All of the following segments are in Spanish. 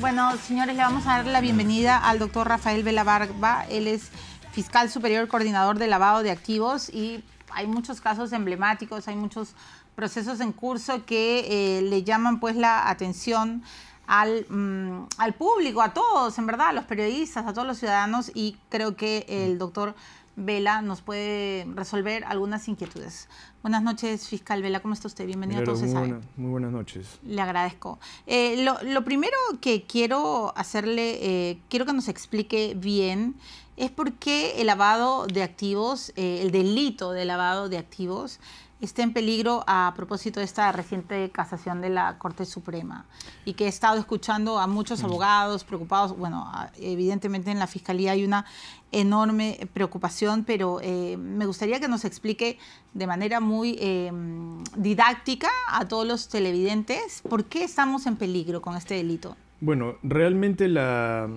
Bueno, señores, le vamos a dar la bienvenida al doctor Rafael barba Él es fiscal superior, coordinador de lavado de activos y hay muchos casos emblemáticos, hay muchos procesos en curso que eh, le llaman pues la atención al, mm, al público, a todos, en verdad, a los periodistas, a todos los ciudadanos y creo que el doctor Vela nos puede resolver algunas inquietudes. Buenas noches, fiscal Vela, ¿cómo está usted? Bienvenido a todos. Muy, muy, buenas noches. Le agradezco. Eh, lo, primero que quiero hacerle, eh, quiero que nos explique bien, es por qué el lavado de activos, eh, el delito de lavado de activos, esté en peligro a propósito de esta reciente casación de la Corte Suprema y que he estado escuchando a muchos mm. abogados preocupados. Bueno, evidentemente en la Fiscalía hay una enorme preocupación, pero eh, me gustaría que nos explique de manera muy em, didáctica a todos los televidentes por qué estamos en peligro con este delito. Bueno, realmente la,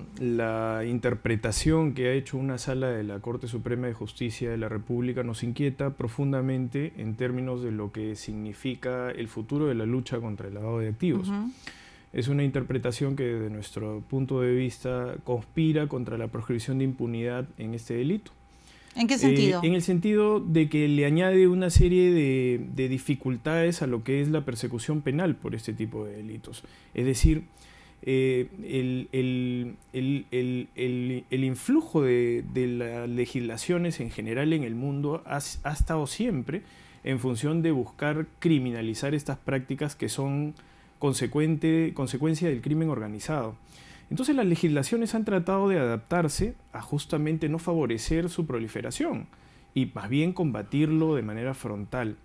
interpretación que ha hecho una sala de la Corte Suprema de Justicia de la República nos inquieta profundamente en términos de lo que significa el futuro de la lucha contra el lavado de activos. Es una interpretación que desde nuestro punto de vista conspira contra la proscripción de impunidad en este delito. ¿En qué eh, sentido? en el sentido de que le añade una serie de, de dificultades a lo que es la persecución penal por este tipo de delitos. Es decir, eh, el, influjo de, las legislaciones en general en el mundo ha, estado siempre en función de buscar criminalizar estas prácticas que son consecuente, consecuencia del crimen organizado. Entonces las legislaciones han tratado de adaptarse a justamente no favorecer su proliferación y más bien combatirlo de manera frontal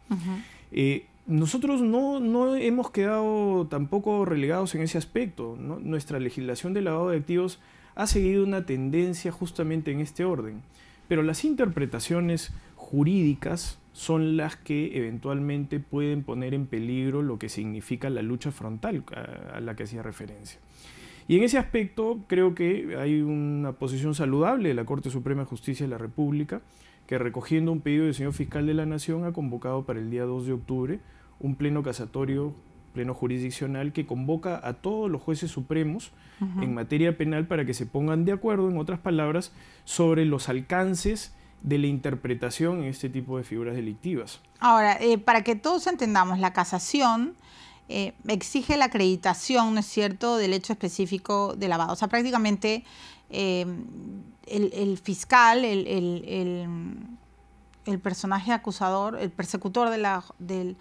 nosotros no, hemos quedado tampoco relegados en ese aspecto. Nuestra legislación de lavado de activos ha seguido una tendencia justamente en este orden. Pero las interpretaciones jurídicas son las que eventualmente pueden poner en peligro lo que significa la lucha frontal a, la que hacía referencia. Y en ese aspecto creo que hay una posición saludable de la Corte Suprema de Justicia de la República, que recogiendo un pedido del señor fiscal de la Nación ha convocado para el día 2 de octubre un pleno casatorio, pleno jurisdiccional, que convoca a todos los jueces supremos en materia penal para que se pongan de acuerdo, en otras palabras, sobre los alcances de la interpretación en este tipo de figuras delictivas. Ahora, eh, para que todos entendamos, la casación eh, exige la acreditación, ¿no es cierto?, del hecho específico de lavado. O sea, prácticamente eh, el, fiscal, el, el, personaje acusador, el persecutor de la, del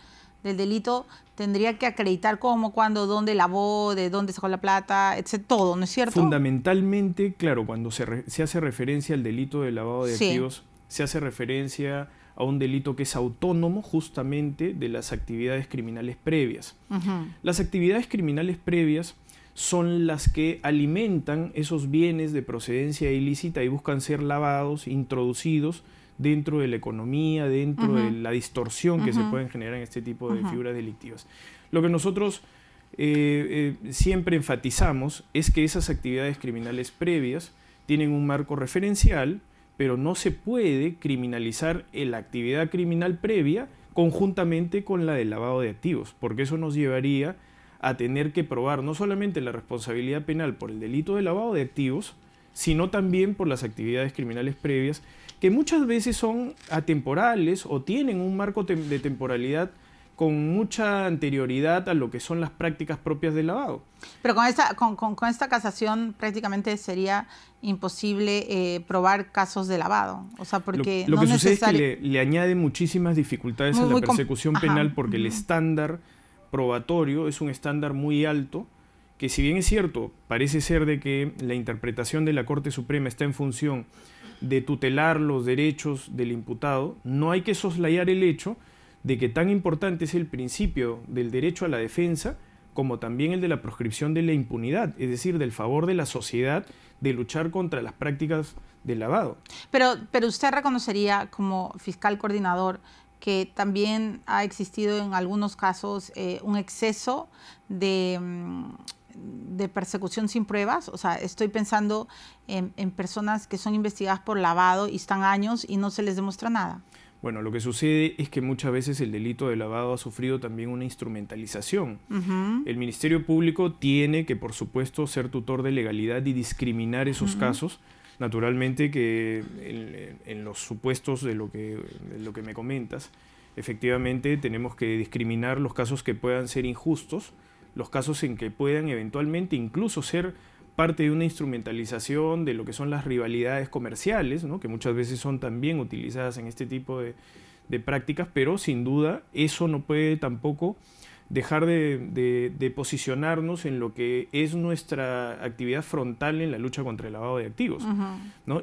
el delito tendría que acreditar cómo, cuándo, dónde lavó, de dónde sacó la plata, etcétera, Todo, ¿no es cierto? Fundamentalmente, claro, cuando se, hace referencia al delito de lavado de activos, se hace referencia a un delito que es autónomo justamente de las actividades criminales previas. Las actividades criminales previas son las que alimentan esos bienes de procedencia ilícita y buscan ser lavados, introducidos dentro de la economía, dentro de la distorsión que se pueden generar en este tipo de figuras delictivas. Lo que nosotros eh, eh, siempre enfatizamos es que esas actividades criminales previas tienen un marco referencial, pero no se puede criminalizar la actividad criminal previa conjuntamente con la del lavado de activos, porque eso nos llevaría a tener que probar no solamente la responsabilidad penal por el delito de lavado de activos, sino también por las actividades criminales previas, que muchas veces son atemporales o tienen un marco de temporalidad con mucha anterioridad a lo que son las prácticas propias del lavado. Pero con esta, con, esta casación prácticamente sería imposible eh, probar casos de lavado. O sea, porque lo, que sucede es que le, le, añade muchísimas dificultades a la persecución penal porque el estándar probatorio es un estándar muy alto que si bien es cierto, parece ser de que la interpretación de la Corte Suprema está en función de tutelar los derechos del imputado, no hay que soslayar el hecho de que tan importante es el principio del derecho a la defensa como también el de la proscripción de la impunidad, es decir, del favor de la sociedad de luchar contra las prácticas del lavado. Pero, pero usted reconocería como fiscal coordinador que también ha existido en algunos casos eh, un exceso de... Mm, de persecución sin pruebas, o sea, estoy pensando en, personas que son investigadas por lavado y están años y no se les demuestra nada. Bueno, lo que sucede es que muchas veces el delito de lavado ha sufrido también una instrumentalización. El Ministerio Público tiene que, por supuesto, ser tutor de legalidad y discriminar esos casos, naturalmente que en, los supuestos de lo que, de lo que me comentas, efectivamente tenemos que discriminar los casos que puedan ser injustos los casos en que puedan eventualmente incluso ser parte de una instrumentalización de lo que son las rivalidades comerciales, que muchas veces son también utilizadas en este tipo de, prácticas, pero sin duda eso no puede tampoco dejar de, posicionarnos en lo que es nuestra actividad frontal en la lucha contra el lavado de activos.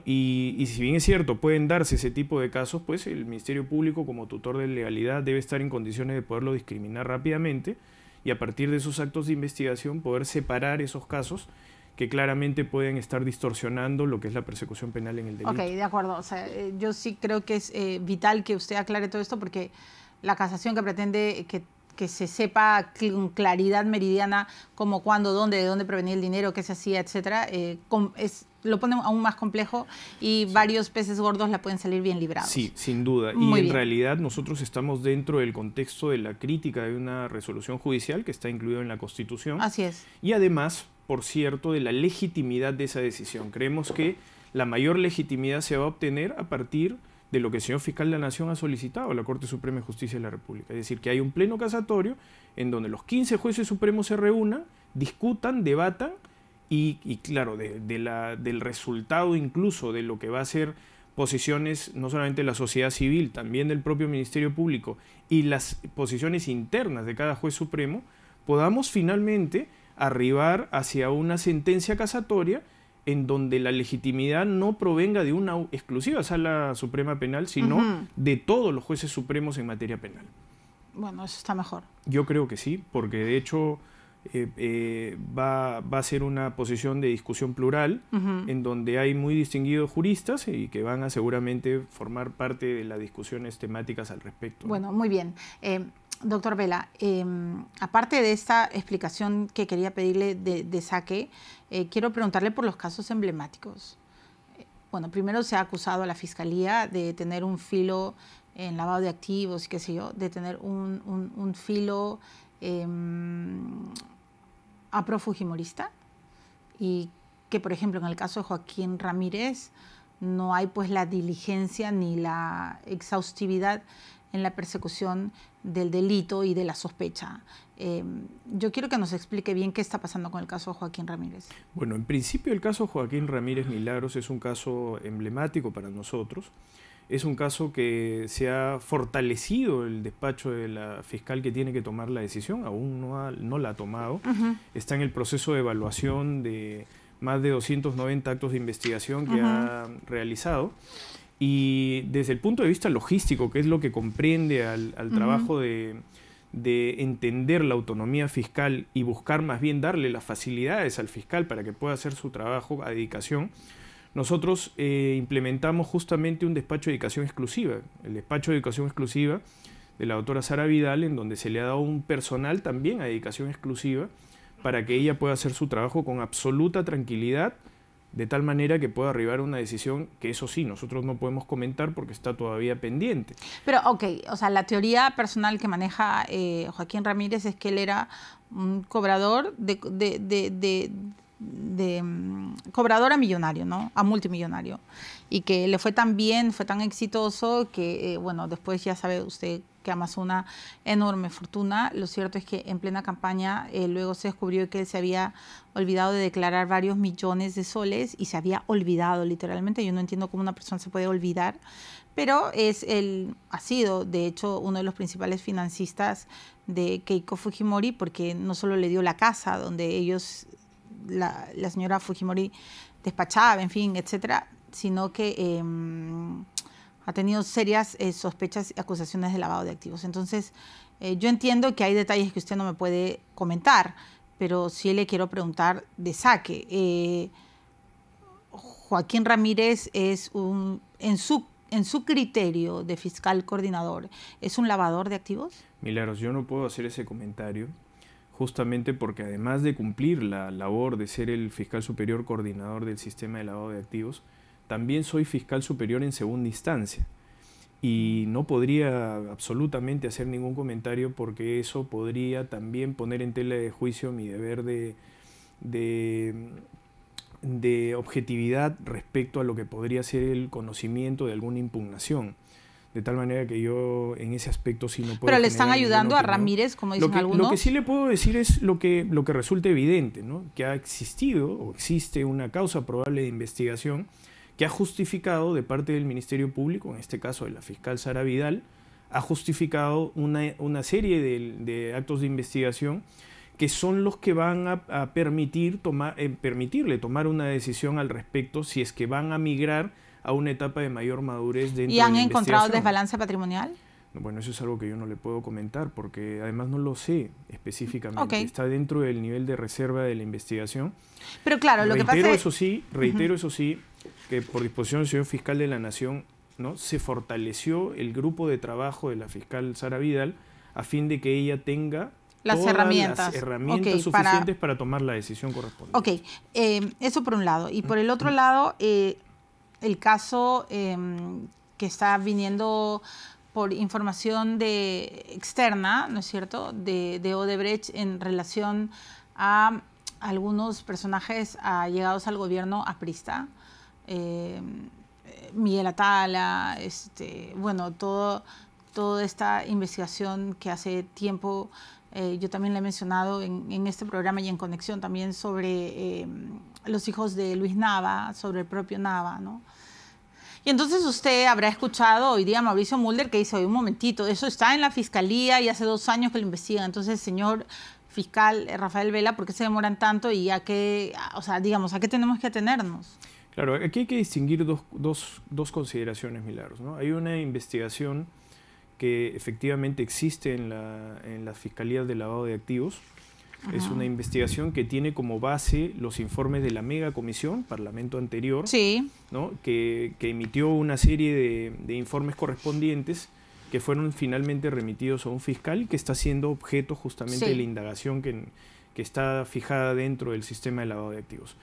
y, y, si bien es cierto, pueden darse ese tipo de casos, pues el Ministerio Público como tutor de legalidad debe estar en condiciones de poderlo discriminar rápidamente y a partir de esos actos de investigación poder separar esos casos que claramente pueden estar distorsionando lo que es la persecución penal en el delito. Ok, de acuerdo. Eh, yo sí creo que es eh, vital que usted aclare todo esto porque la casación que pretende que que se sepa con claridad meridiana como cuándo, dónde, de dónde provenía el dinero, qué se hacía, etcétera, eh, es, lo pone aún más complejo y varios peces gordos la pueden salir bien librados. Sí, sin duda. y en realidad nosotros estamos dentro del contexto de la crítica de una resolución judicial que está incluida en la Constitución. Así es. Y además, por cierto, de la legitimidad de esa decisión. Creemos que la mayor legitimidad se va a obtener a partir de lo que el señor fiscal de la Nación ha solicitado a la Corte Suprema de Justicia de la República. Es decir, que hay un pleno casatorio en donde los 15 jueces supremos se reúnan, discutan, debatan y, claro, del resultado incluso de lo que va a ser posiciones no solamente de la sociedad civil, también del propio Ministerio Público y las posiciones internas de cada juez supremo, podamos finalmente arribar hacia una sentencia casatoria en donde la legitimidad no provenga de una exclusiva sala suprema penal, sino de todos los jueces supremos en materia penal. Bueno, eso está mejor. Yo creo que sí, porque de hecho eh, eh, va, a ser una posición de discusión plural, en donde hay muy distinguidos juristas y que van a seguramente formar parte de las discusiones temáticas al respecto. Bueno, muy bien. Eh, doctor Vela, em, aparte de esta explicación que quería pedirle de saque, eh, quiero preguntarle por los casos emblemáticos. Eh, bueno, primero se ha acusado a la Fiscalía de tener un filo en lavado de activos y qué sé yo, de tener un, un, un filo eh, y que, por ejemplo, en el caso de Joaquín Ramírez no hay pues la diligencia ni la exhaustividad en la persecución del delito y de la sospecha. Em, yo quiero que nos explique bien qué está pasando con el caso Joaquín Ramírez. Bueno, en principio el caso Joaquín Ramírez Milagros es un caso emblemático para nosotros. Es un caso que se ha fortalecido el despacho de la fiscal que tiene que tomar la decisión, aún no, no la ha tomado. Está en el proceso de evaluación de más de 290 actos de investigación que ha realizado. Y desde el punto de vista logístico, que es lo que comprende al, trabajo de, entender la autonomía fiscal y buscar más bien darle las facilidades al fiscal para que pueda hacer su trabajo a dedicación, nosotros eh, implementamos justamente un despacho de dedicación exclusiva, el despacho de dedicación exclusiva de la doctora Sara Vidal, en donde se le ha dado un personal también a dedicación exclusiva para que ella pueda hacer su trabajo con absoluta tranquilidad de tal manera que pueda arribar a una decisión que eso sí, nosotros no podemos comentar porque está todavía pendiente. Pero, ok, o sea, la teoría personal que maneja eh, Joaquín Ramírez es que él era un cobrador de... de, de, mm, cobrador a millonario, ¿no? A multimillonario. Y que le fue tan bien, fue tan exitoso que, eh, bueno, después ya sabe usted que amasó una enorme fortuna. Lo cierto es que en plena campaña eh, luego se descubrió que él se había olvidado de declarar varios millones de soles y se había olvidado literalmente. Yo no entiendo cómo una persona se puede olvidar, pero es el, ha sido de hecho uno de los principales financistas de Keiko Fujimori porque no solo le dio la casa donde ellos, la, la señora Fujimori despachaba, en fin, etcétera, sino que... Em, ha tenido serias eh, sospechas y acusaciones de lavado de activos. Entonces, eh, yo entiendo que hay detalles que usted no me puede comentar, pero sí le quiero preguntar de saque. Eh, Joaquín Ramírez es un, en su, en su criterio de fiscal coordinador, ¿es un lavador de activos? Milagros, yo no puedo hacer ese comentario justamente porque además de cumplir la labor de ser el fiscal superior coordinador del sistema de lavado de activos, también soy fiscal superior en segunda instancia y no podría absolutamente hacer ningún comentario porque eso podría también poner en tela de juicio mi deber de, de, de, objetividad respecto a lo que podría ser el conocimiento de alguna impugnación. De tal manera que yo en ese aspecto sí no puedo... Pero le están ayudando a Ramírez, como dicen algunos. Lo que sí le puedo decir es lo que, lo que resulta evidente, ¿no? que ha existido o existe una causa probable de investigación que ha justificado de parte del Ministerio Público, en este caso de la fiscal Sara Vidal, ha justificado una, serie de, actos de investigación que son los que van a, permitir tomar, eh, permitirle tomar una decisión al respecto si es que van a migrar a una etapa de mayor madurez dentro ¿Y han encontrado desbalance patrimonial? Bueno, eso es algo que yo no le puedo comentar porque además no lo sé específicamente. Está dentro del nivel de reserva de la investigación. Pero claro, lo que pasa es... eso sí, reitero eso sí, que por disposición del señor fiscal de la Nación se fortaleció el grupo de trabajo de la fiscal Sara Vidal a fin de que ella tenga las herramientas, suficientes para... tomar la decisión correspondiente. Ok, eh, eso por un lado. Y por el otro mm. lado, eh, el caso em, que está viniendo por información de externa, ¿no es cierto?, de, Odebrecht en relación a algunos personajes llegados al gobierno aprista eh, Miguel Atala, este, bueno, todo, toda esta investigación que hace tiempo eh, yo también la he mencionado en, este programa y en conexión también sobre eh, los hijos de Luis Nava, sobre el propio Nava, ¿no? Y entonces usted habrá escuchado hoy día a Mauricio Mulder que dice, oye, un momentito, eso está en la fiscalía y hace dos años que lo investigan. Entonces, señor fiscal Rafael Vela, ¿por qué se demoran tanto y a qué, o sea, digamos, a qué tenemos que atenernos? Claro, aquí hay que distinguir dos, consideraciones, Milagros. Hay una investigación que efectivamente existe en la, Fiscalías la de Lavado de Activos. Es una investigación que tiene como base los informes de la mega comisión, parlamento anterior, que, emitió una serie de, informes correspondientes que fueron finalmente remitidos a un fiscal que está siendo objeto justamente de la indagación que, que, está fijada dentro del sistema de lavado de activos.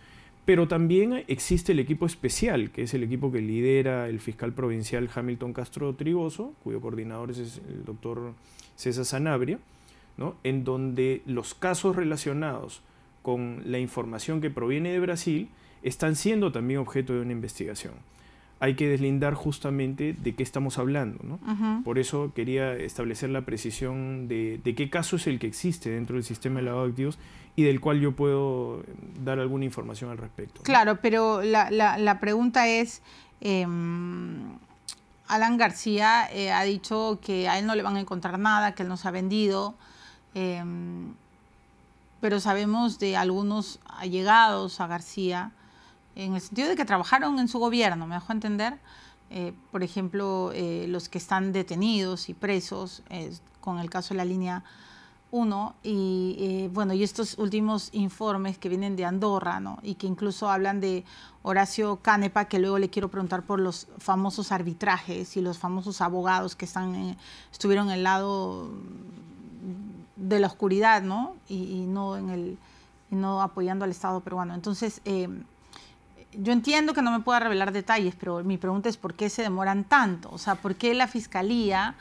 Pero también existe el equipo especial, que es el equipo que lidera el fiscal provincial Hamilton Castro Triboso, cuyo coordinador es el doctor César Sanabria, en donde los casos relacionados con la información que proviene de Brasil están siendo también objeto de una investigación. Hay que deslindar justamente de qué estamos hablando. Por eso quería establecer la precisión de qué caso es el que existe dentro del sistema de lavado de activos y del cual yo puedo eh, dar alguna información al respecto. Claro, pero la, pregunta es, em, Alan García eh, ha dicho que a él no le van a encontrar nada, que él nos ha vendido, em, pero sabemos de algunos allegados a García, en el sentido de que trabajaron en su gobierno, me dejó entender. Eh, por ejemplo, los que están detenidos y presos, con el caso de la línea uno, y eh, bueno, y estos últimos informes que vienen de Andorra, ¿no? Y que incluso hablan de Horacio Canepa, que luego le quiero preguntar por los famosos arbitrajes y los famosos abogados que están eh, estuvieron en el lado de la oscuridad, ¿no? Y, no en el no apoyando al Estado peruano. Entonces, eh, yo entiendo que no me pueda revelar detalles, pero mi pregunta es por qué se demoran tanto, o sea, por qué la fiscalía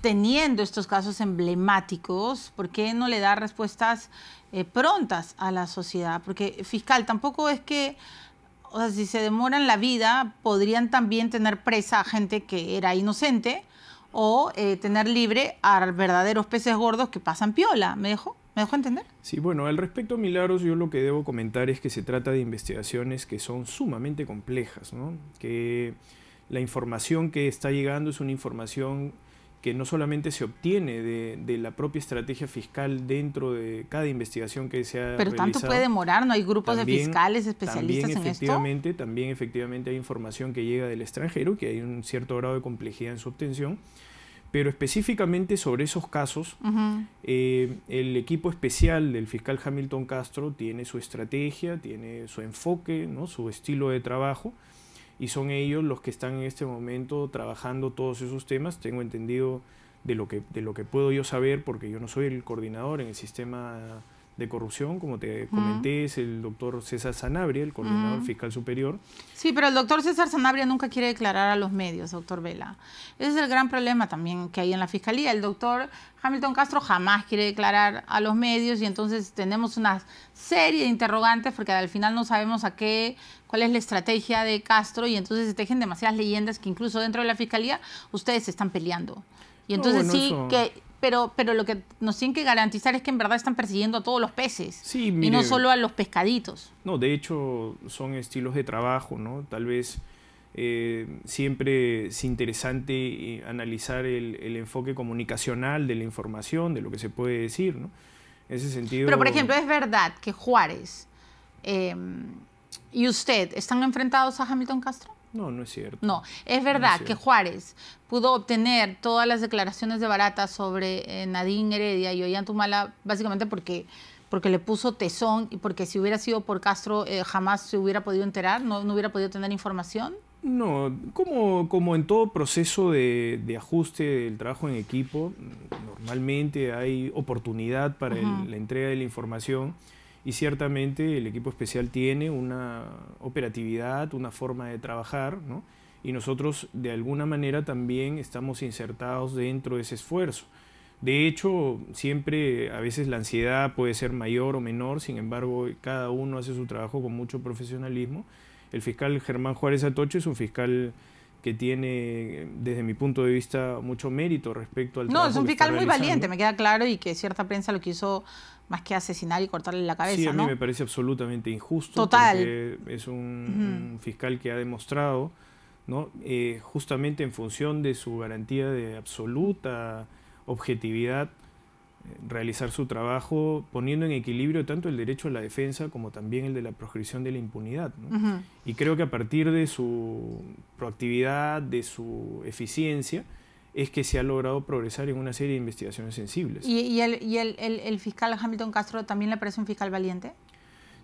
teniendo estos casos emblemáticos, ¿por qué no le da respuestas eh, prontas a la sociedad? Porque fiscal, tampoco es que, o sea, si se demoran la vida, podrían también tener presa a gente que era inocente o eh, tener libre a verdaderos peces gordos que pasan piola, ¿me dejo ¿Me dejó entender? Sí, bueno, al respecto a Milagros, yo lo que debo comentar es que se trata de investigaciones que son sumamente complejas, ¿no? Que la información que está llegando es una información que no solamente se obtiene de, de, la propia estrategia fiscal dentro de cada investigación que se ha Pero tanto puede demorar, ¿no? Hay grupos de fiscales especialistas también en efectivamente, También efectivamente hay información que llega del extranjero, que hay un cierto grado de complejidad en su obtención. Pero específicamente sobre esos casos, eh, el equipo especial del fiscal Hamilton Castro tiene su estrategia, tiene su enfoque, ¿no? su estilo de trabajo y son ellos los que están en este momento trabajando todos esos temas. Tengo entendido de lo que, de lo que puedo yo saber, porque yo no soy el coordinador en el sistema de corrupción, como te comenté, es el doctor César Sanabria, el coordinador fiscal superior. Sí, pero el doctor César Sanabria nunca quiere declarar a los medios, doctor Vela. Ese es el gran problema también que hay en la fiscalía. El doctor Hamilton Castro jamás quiere declarar a los medios y entonces tenemos una serie de interrogantes porque al final no sabemos a qué, cuál es la estrategia de Castro y entonces se tejen demasiadas leyendas que incluso dentro de la fiscalía ustedes se están peleando. Y entonces sí que pero, pero lo que nos tienen que garantizar es que en verdad están persiguiendo a todos los peces y no solo a los pescaditos. No, de hecho son estilos de trabajo, ¿no? Tal vez eh, siempre es interesante eh, analizar el, enfoque comunicacional de la información, de lo que se puede decir, ¿no? En ese sentido... Pero, por ejemplo, es verdad que Juárez eh, y usted están enfrentados a Hamilton Castro. No, no es cierto. No, es verdad que Juárez pudo obtener todas las declaraciones de Barata sobre eh, Nadine Heredia y Ollantumala básicamente porque porque le puso tesón y porque si hubiera sido por Castro eh, jamás se hubiera podido enterar, no, hubiera podido tener información. No, como, en todo proceso de, ajuste del trabajo en equipo, mm, normalmente hay oportunidad para la entrega de la información y ciertamente el equipo especial tiene una operatividad, una forma de trabajar, ¿no? y nosotros de alguna manera también estamos insertados dentro de ese esfuerzo. De hecho, siempre a veces la ansiedad puede ser mayor o menor, sin embargo, cada uno hace su trabajo con mucho profesionalismo. El fiscal Germán Juárez Atocho es un fiscal que tiene, desde mi punto de vista, mucho mérito respecto al... No, es un fiscal muy valiente, me queda claro, y que cierta prensa lo quiso más que asesinar y cortarle la cabeza. Sí, a mí me parece absolutamente injusto. Total. Es un, fiscal que ha demostrado, ¿no? Eh, justamente en función de su garantía de absoluta objetividad, eh, realizar su trabajo poniendo en equilibrio tanto el derecho a la defensa como también el de la proscripción de la impunidad. Y creo que a partir de su proactividad, de su eficiencia, es que se ha logrado progresar en una serie de investigaciones sensibles. ¿Y, el, fiscal Hamilton Castro también le parece un fiscal valiente?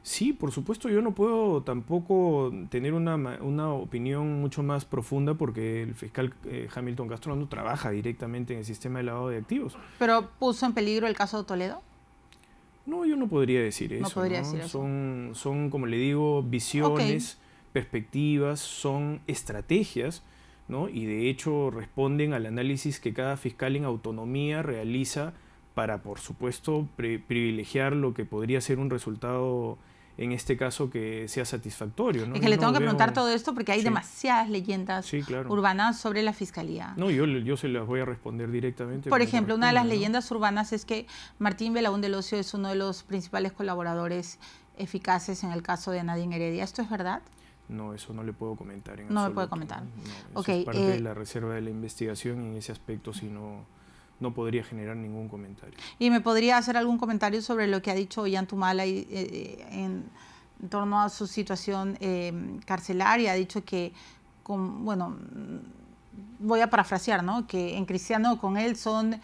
Sí, por supuesto, yo no puedo tampoco tener una, opinión mucho más profunda porque el fiscal eh, Hamilton Castro no trabaja directamente en el sistema de lavado de activos. ¿Pero puso en peligro el caso de Toledo? No, yo no podría decir eso. No Son, son, como le digo, visiones, perspectivas, son estrategias y de hecho responden al análisis que cada fiscal en autonomía realiza para, por supuesto, privilegiar lo que podría ser un resultado en este caso que sea satisfactorio. Es que le tengo que preguntar todo esto porque hay demasiadas leyendas urbanas sobre la fiscalía. No, yo, yo se las voy a responder directamente. Por ejemplo, una de las leyendas urbanas es que Martín Belaún del Ocio es uno de los principales colaboradores eficaces en el caso de Nadine Heredia. ¿Esto es verdad? No, eso no le puedo comentar en No le puedo puede comentar. es parte de eh, la reserva de la investigación en ese aspecto si no, podría generar ningún comentario. ¿Y me podría hacer algún comentario sobre lo que ha dicho Yantumala eh, eh, en, torno a su situación carcelaria? Ha dicho que, con, bueno, mm, voy a parafrasear, ¿no? Que en Cristiano con él son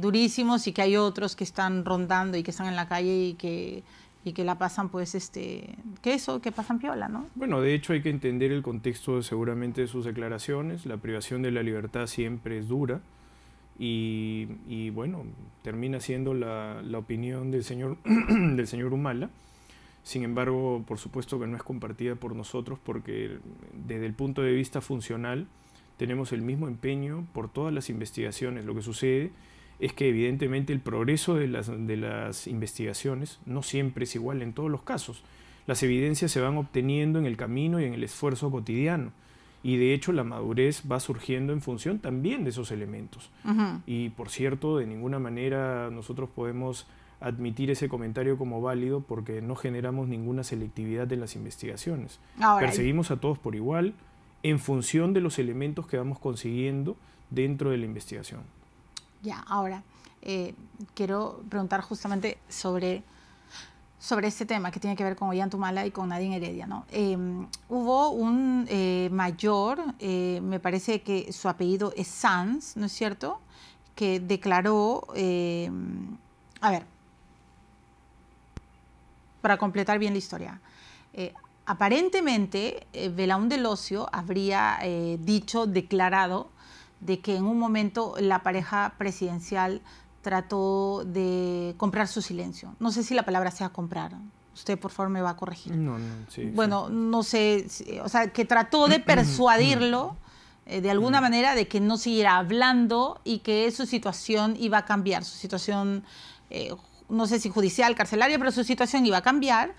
durísimos y que hay otros que están rondando y que están en la calle y que y que la pasan pues este que eso que pasan piola no bueno de hecho hay que entender el contexto seguramente de sus declaraciones la privación de la libertad siempre es dura y, y bueno termina siendo la, la opinión del señor del señor Humala sin embargo por supuesto que no es compartida por nosotros porque desde el punto de vista funcional tenemos el mismo empeño por todas las investigaciones lo que sucede es que evidentemente el progreso de las, investigaciones no siempre es igual en todos los casos. Las evidencias se van obteniendo en el camino y en el esfuerzo cotidiano. Y de hecho la madurez va surgiendo en función también de esos elementos. Y por cierto, de ninguna manera nosotros podemos admitir ese comentario como válido porque no generamos ninguna selectividad en las investigaciones. Perseguimos a todos por igual en función de los elementos que vamos consiguiendo dentro de la investigación. Ya, ahora eh, quiero preguntar justamente sobre, sobre este tema que tiene que ver con Ollantumala y con Nadine Heredia. ¿no? Em, hubo un eh, mayor, eh, me parece que su apellido es Sanz, ¿no es cierto? Que declaró, em, a ver, para completar bien la historia aparentemente eh, del Ocio habría dicho, declarado de que en un momento la pareja presidencial trató de comprar su silencio. No sé si la palabra sea comprar. Usted, por favor, me va a corregir. No, no, sí, bueno, no sé, o sea, que trató de persuadirlo eh, de alguna mm. manera de que no siguiera hablando y que su situación iba a cambiar, su situación, eh, no sé si judicial, carcelaria, pero su situación iba a cambiar.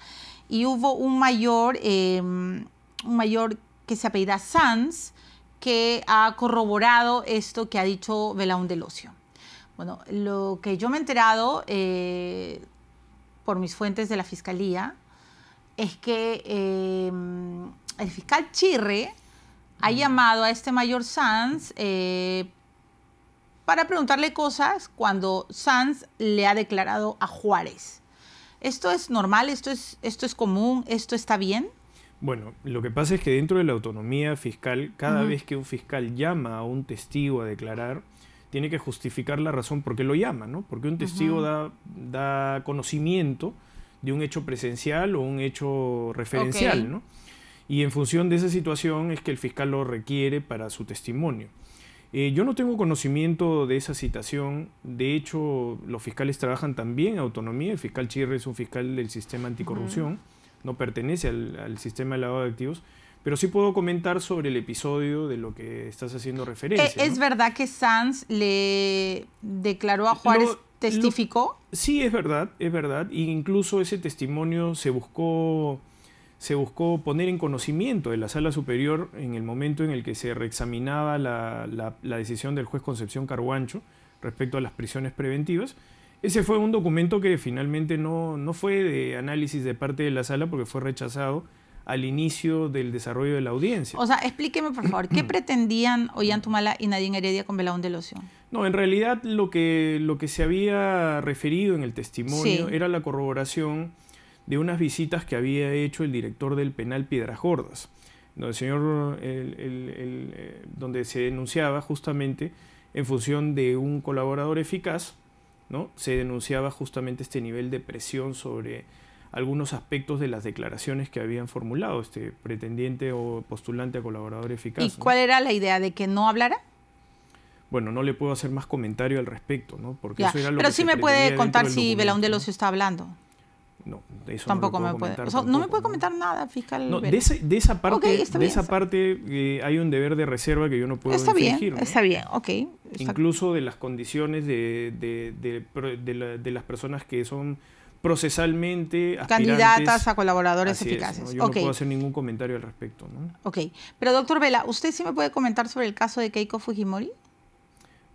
Y hubo un mayor, em, un mayor que se apellida Sanz, que ha corroborado esto que ha dicho Belaún del Ocio. Bueno, lo que yo me he enterado eh, por mis fuentes de la fiscalía es que eh, el fiscal Chirre ha mm. llamado a este mayor Sanz eh, para preguntarle cosas cuando Sanz le ha declarado a Juárez. ¿Esto es normal? ¿Esto es, esto es común? ¿Esto está bien? Bueno, lo que pasa es que dentro de la autonomía fiscal, cada vez que un fiscal llama a un testigo a declarar, tiene que justificar la razón por qué lo llama, ¿no? Porque un testigo da, conocimiento de un hecho presencial o un hecho referencial, ¿no? Y en función de esa situación es que el fiscal lo requiere para su testimonio. Eh, yo no tengo conocimiento de esa citación. De hecho, los fiscales trabajan también en autonomía. El fiscal Chirre es un fiscal del sistema anticorrupción no pertenece al, sistema de lavado de activos. Pero sí puedo comentar sobre el episodio de lo que estás haciendo referencia. Eh, ¿Es, verdad que Sanz le declaró a Juárez, testificó? sí, es verdad, es verdad. E incluso ese testimonio se buscó, se buscó poner en conocimiento de la sala superior en el momento en el que se reexaminaba la, la decisión del juez Concepción Carguancho respecto a las prisiones preventivas. Ese fue un documento que finalmente no, no fue de análisis de parte de la sala porque fue rechazado al inicio del desarrollo de la audiencia. O sea, explíqueme por favor, ¿qué pretendían Ollantumala y Nadine Heredia con Velón de Loción? No, en realidad lo que, lo que se había referido en el testimonio era la corroboración de unas visitas que había hecho el director del penal Piedras Gordas, donde, el señor, el, eh, donde se denunciaba justamente en función de un colaborador eficaz ¿no? Se denunciaba justamente este nivel de presión sobre algunos aspectos de las declaraciones que habían formulado este pretendiente o postulante a colaborador eficaz. ¿Y cuál era la idea de que no hablara? Bueno, no le puedo hacer más comentario al respecto, ¿no? Porque eso lo Pero sí me puede contar si Belaunde está hablando. No, eso Tampoco no me puede. Comentar, no me puede comentar nada, fiscal. de, esa parte, de esa parte eh, hay un deber de reserva que yo no puedo está Bien, Está bien, ok. Incluso de las condiciones de, de, las personas que son procesalmente candidatas a colaboradores eficaces. Yo no puedo hacer ningún comentario al respecto. Ok, pero doctor Vela, ¿usted sí me puede comentar sobre el caso de Keiko Fujimori?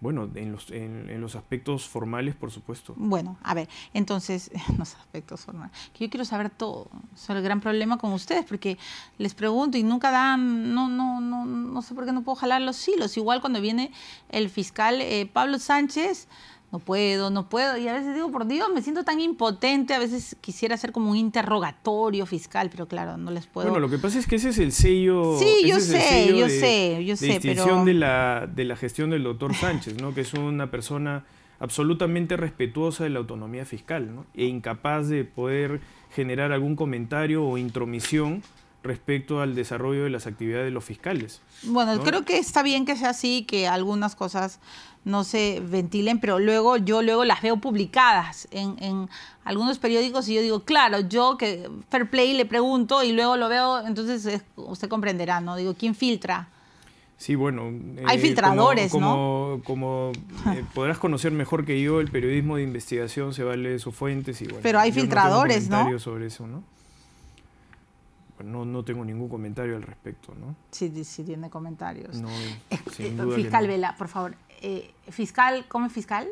Bueno, en los, en, los, aspectos formales, por supuesto. Bueno, a ver, entonces, en los aspectos formales, que yo quiero saber todo. sobre el gran problema con ustedes, porque les pregunto y nunca dan, no, no, no, no sé por qué no puedo jalar los hilos. Igual cuando viene el fiscal eh, Pablo Sánchez, no puedo, no puedo. Y a veces digo, por Dios, me siento tan impotente, a veces quisiera hacer como un interrogatorio fiscal, pero claro, no les puedo. Bueno, lo que pasa es que ese es el sello. Sí, yo sé, yo sé, yo sé, pero. De la, de la gestión del doctor Sánchez, ¿no? que es una persona absolutamente respetuosa de la autonomía fiscal ¿no? e incapaz de poder generar algún comentario o intromisión respecto al desarrollo de las actividades de los fiscales. Bueno, creo que está bien que sea así, que algunas cosas no se ventilen, pero luego yo luego las veo publicadas en, algunos periódicos y yo digo, claro, yo que Fair Play le pregunto y luego lo veo, entonces usted comprenderá, ¿no? Digo, ¿quién filtra? Sí, bueno. Hay eh, filtradores, ¿no? Como, eh, podrás conocer mejor que yo, el periodismo de investigación se vale de sus fuentes y Pero hay filtradores, no, ¿no? sobre eso, ¿no? No, tengo ningún comentario al respecto, ¿no? Sí, sí tiene comentarios. Eh, fiscal Vela, por favor, eh, fiscal come fiscal.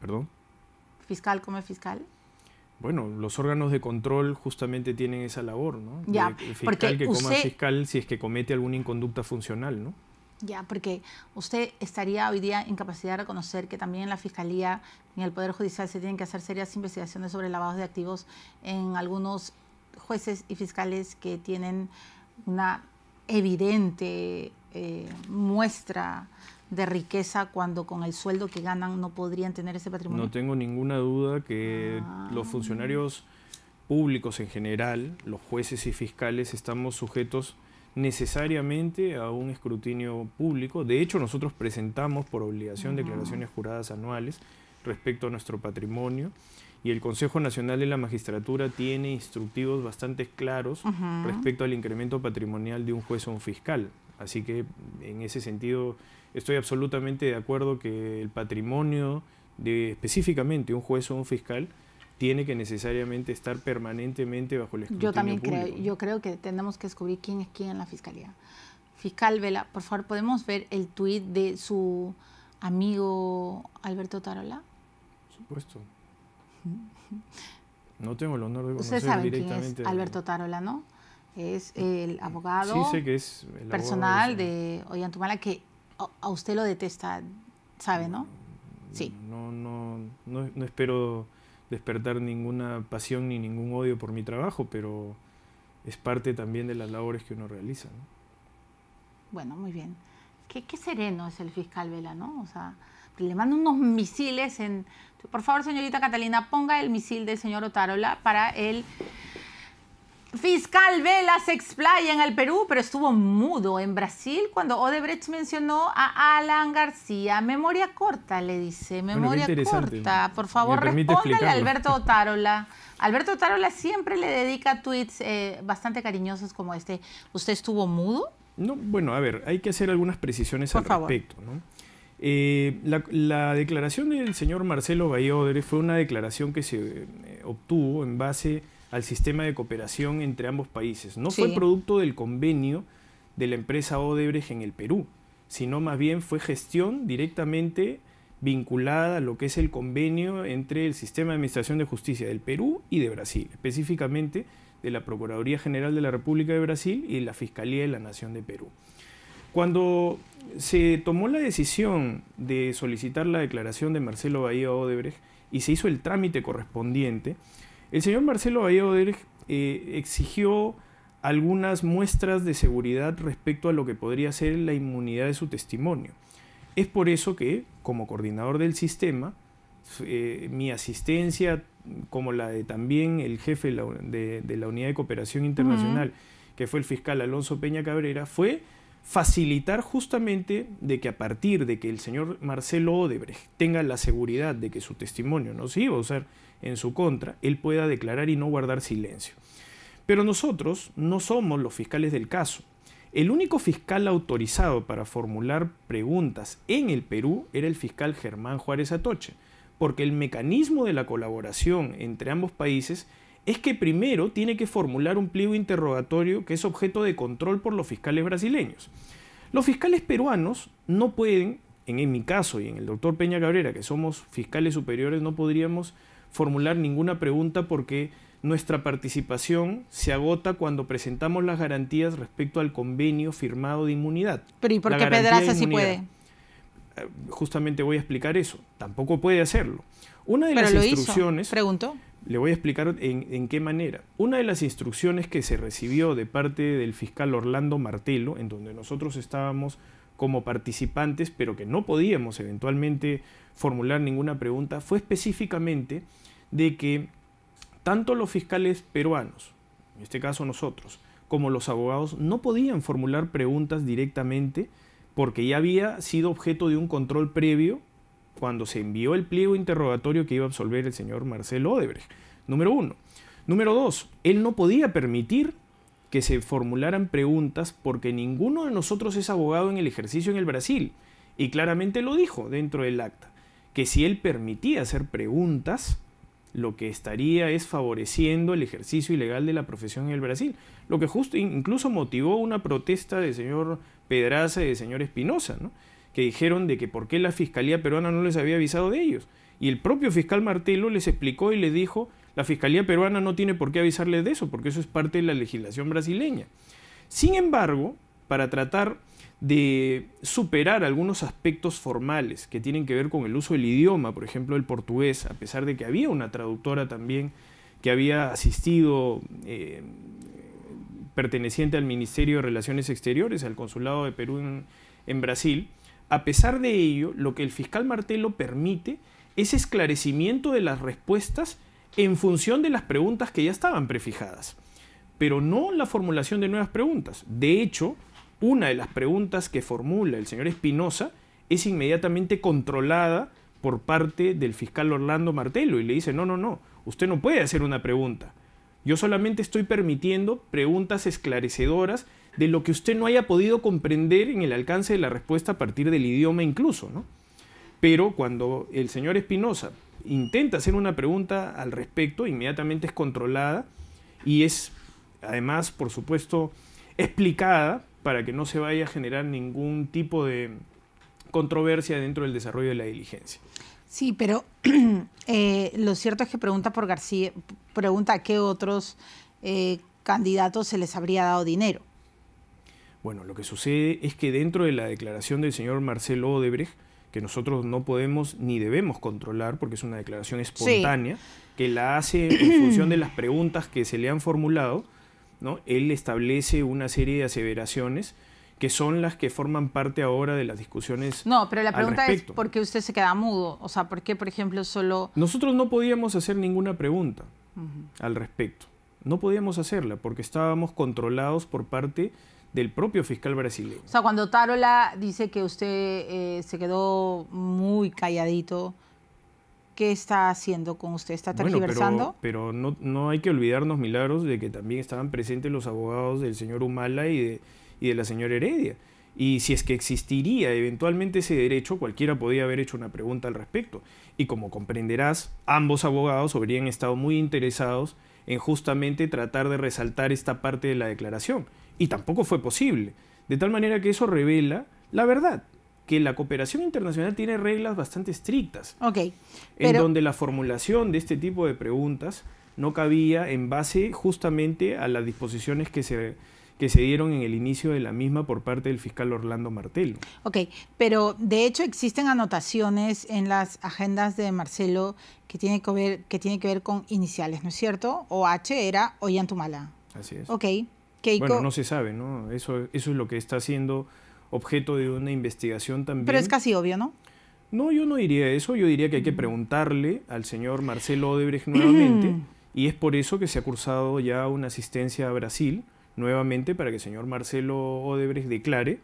¿Perdón? Fiscal come fiscal. Bueno, los órganos de control justamente tienen esa labor, ¿no? Ya, fiscal que coma fiscal si es que comete alguna inconducta funcional, ¿no? Ya, porque usted estaría hoy día en capacidad de reconocer que también en la Fiscalía y en el Poder Judicial se tienen que hacer serias investigaciones sobre lavados de activos en algunos jueces y fiscales que tienen una evidente eh, muestra de riqueza cuando con el sueldo que ganan no podrían tener ese patrimonio? No tengo ninguna duda que ah. los funcionarios públicos en general, los jueces y fiscales, estamos sujetos necesariamente a un escrutinio público. De hecho, nosotros presentamos por obligación declaraciones juradas anuales respecto a nuestro patrimonio y el Consejo Nacional de la Magistratura tiene instructivos bastante claros respecto al incremento patrimonial de un juez o un fiscal. Así que en ese sentido Estoy absolutamente de acuerdo que el patrimonio, de específicamente un juez o un fiscal, tiene que necesariamente estar permanentemente bajo el escrutinio Yo también creo, yo creo que tenemos que descubrir quién es quién en la fiscalía. Fiscal Vela, por favor, ¿podemos ver el tuit de su amigo Alberto Tarola? supuesto. No tengo el honor de conocer quién es Alberto Tarola, ¿no? Eh, es el abogado personal de, de Ollantumala que a usted lo detesta, ¿sabe, no? Sí. No, no, no, espero despertar ninguna pasión ni ningún odio por mi trabajo, pero es parte también de las labores que uno realiza. Bueno, muy bien. Qué, sereno es el fiscal Vela, ¿no? O sea, le manda unos misiles en... Por favor, señorita Catalina, ponga el misil del señor Otárola para él... Fiscal Vela se explaya en el Perú, pero estuvo mudo en Brasil cuando Odebrecht mencionó a Alan García. Memoria corta, le dice. Memoria corta. Por favor, respóndale a Alberto Otárola. Alberto Otárola siempre le dedica tweets eh, bastante cariñosos como este. ¿Usted estuvo mudo? No, bueno, a ver, hay que hacer algunas precisiones al respecto. Eh, la, declaración del señor Marcelo Odebrecht fue una declaración que se eh, obtuvo en base al sistema de cooperación entre ambos países. No fue producto del convenio de la empresa Odebrecht en el Perú, sino más bien fue gestión directamente vinculada a lo que es el convenio entre el sistema de administración de justicia del Perú y de Brasil, específicamente de la Procuraduría General de la República de Brasil y la Fiscalía de la Nación de Perú. Cuando se tomó la decisión de solicitar la declaración de Marcelo Bahía Odebrecht y se hizo el trámite correspondiente, el señor Marcelo Vallejo eh, exigió algunas muestras de seguridad respecto a lo que podría ser la inmunidad de su testimonio. Es por eso que, como coordinador del sistema, eh, mi asistencia, como la de también el jefe de la, Unidad de Cooperación Internacional, que fue el fiscal Alonso Peña Cabrera, fue facilitar justamente de que a partir de que el señor Marcelo Odebrecht tenga la seguridad de que su testimonio no se iba a usar en su contra, él pueda declarar y no guardar silencio. Pero nosotros no somos los fiscales del caso. El único fiscal autorizado para formular preguntas en el Perú era el fiscal Germán Juárez Atoche, porque el mecanismo de la colaboración entre ambos países es que primero tiene que formular un pliego interrogatorio que es objeto de control por los fiscales brasileños. Los fiscales peruanos no pueden, en, mi caso y en el doctor Peña Cabrera, que somos fiscales superiores, no podríamos formular ninguna pregunta porque nuestra participación se agota cuando presentamos las garantías respecto al convenio firmado de inmunidad. Pero ¿y por qué Pedraza sí puede? Eh, justamente voy a explicar eso. Tampoco puede hacerlo. Una de las instrucciones. Le voy a explicar en, en, qué manera. Una de las instrucciones que se recibió de parte del fiscal Orlando Martelo, en donde nosotros estábamos como participantes, pero que no podíamos eventualmente formular ninguna pregunta, fue específicamente de que tanto los fiscales peruanos, en este caso nosotros, como los abogados, no podían formular preguntas directamente porque ya había sido objeto de un control previo cuando se envió el pliego interrogatorio que iba a absolver el señor Marcelo Odebrecht. Número uno. Número dos, él no podía permitir que se formularan preguntas porque ninguno de nosotros es abogado en el ejercicio en el Brasil. Y claramente lo dijo dentro del acta que si él permitía hacer preguntas, lo que estaría es favoreciendo el ejercicio ilegal de la profesión en el Brasil, lo que justo incluso motivó una protesta del señor Pedraza y del señor Espinosa, ¿no? que dijeron de que por qué la Fiscalía peruana no les había avisado de ellos. Y el propio fiscal Martelo les explicó y les dijo, la Fiscalía peruana no tiene por qué avisarles de eso, porque eso es parte de la legislación brasileña. Sin embargo, para tratar de superar algunos aspectos formales que tienen que ver con el uso del idioma, por ejemplo el portugués, a pesar de que había una traductora también que había asistido eh, perteneciente al Ministerio de Relaciones Exteriores, al Consulado de Perú en, Brasil, a pesar de ello, lo que el fiscal Martelo permite es esclarecimiento de las respuestas en función de las preguntas que ya estaban prefijadas, pero no la formulación de nuevas preguntas. De hecho, una de las preguntas que formula el señor Espinosa es inmediatamente controlada por parte del fiscal Orlando Martelo y le dice, no, no, no, usted no puede hacer una pregunta. Yo solamente estoy permitiendo preguntas esclarecedoras de lo que usted no haya podido comprender en el alcance de la respuesta a partir del idioma incluso, ¿no? Pero cuando el señor Espinosa intenta hacer una pregunta al respecto, inmediatamente es controlada y es además, por supuesto, explicada para que no se vaya a generar ningún tipo de controversia dentro del desarrollo de la diligencia. Sí, pero eh, lo cierto es que pregunta por García, pregunta a qué otros eh, candidatos se les habría dado dinero. Bueno, lo que sucede es que dentro de la declaración del señor Marcelo Odebrecht, que nosotros no podemos ni debemos controlar porque es una declaración espontánea, que la hace en función de las preguntas que se le han formulado, él establece una serie de aseveraciones que son las que forman parte ahora de las discusiones. No, pero la pregunta es por qué usted se queda mudo, o sea, por qué, por ejemplo, solo... Nosotros no podíamos hacer ninguna pregunta al respecto, no podíamos hacerla porque estábamos controlados por parte del propio fiscal brasileño. O sea, cuando Tarola dice que usted eh, se quedó muy calladito, ¿qué está haciendo con usted? ¿Está tergiversando? Bueno, pero, no, no, hay que olvidarnos, Milagros, de que también estaban presentes los abogados del señor Humala y de, y de la señora Heredia. Y si es que existiría eventualmente ese derecho, cualquiera podía haber hecho una pregunta al respecto. Y como comprenderás, ambos abogados habrían estado muy interesados en justamente tratar de resaltar esta parte de la declaración. Y tampoco fue posible. De tal manera que eso revela la verdad que la cooperación internacional tiene reglas bastante estrictas. Ok. En donde la formulación de este tipo de preguntas no cabía en base justamente a las disposiciones que se, que se dieron en el inicio de la misma por parte del fiscal Orlando Martel. Ok, pero de hecho existen anotaciones en las agendas de Marcelo que tiene que ver, que tiene que ver con iniciales, ¿no es cierto? O H era Ollantumala. Así es. Ok. Bueno, no se sabe, ¿no? Eso, eso es lo que está haciendo objeto de una investigación también. Pero es casi obvio, ¿no? No, yo no diría eso, yo diría que hay que preguntarle al señor Marcelo Odebrecht nuevamente, y es por eso que se ha cursado ya una asistencia a Brasil, nuevamente para que el señor Marcelo Odebrecht declare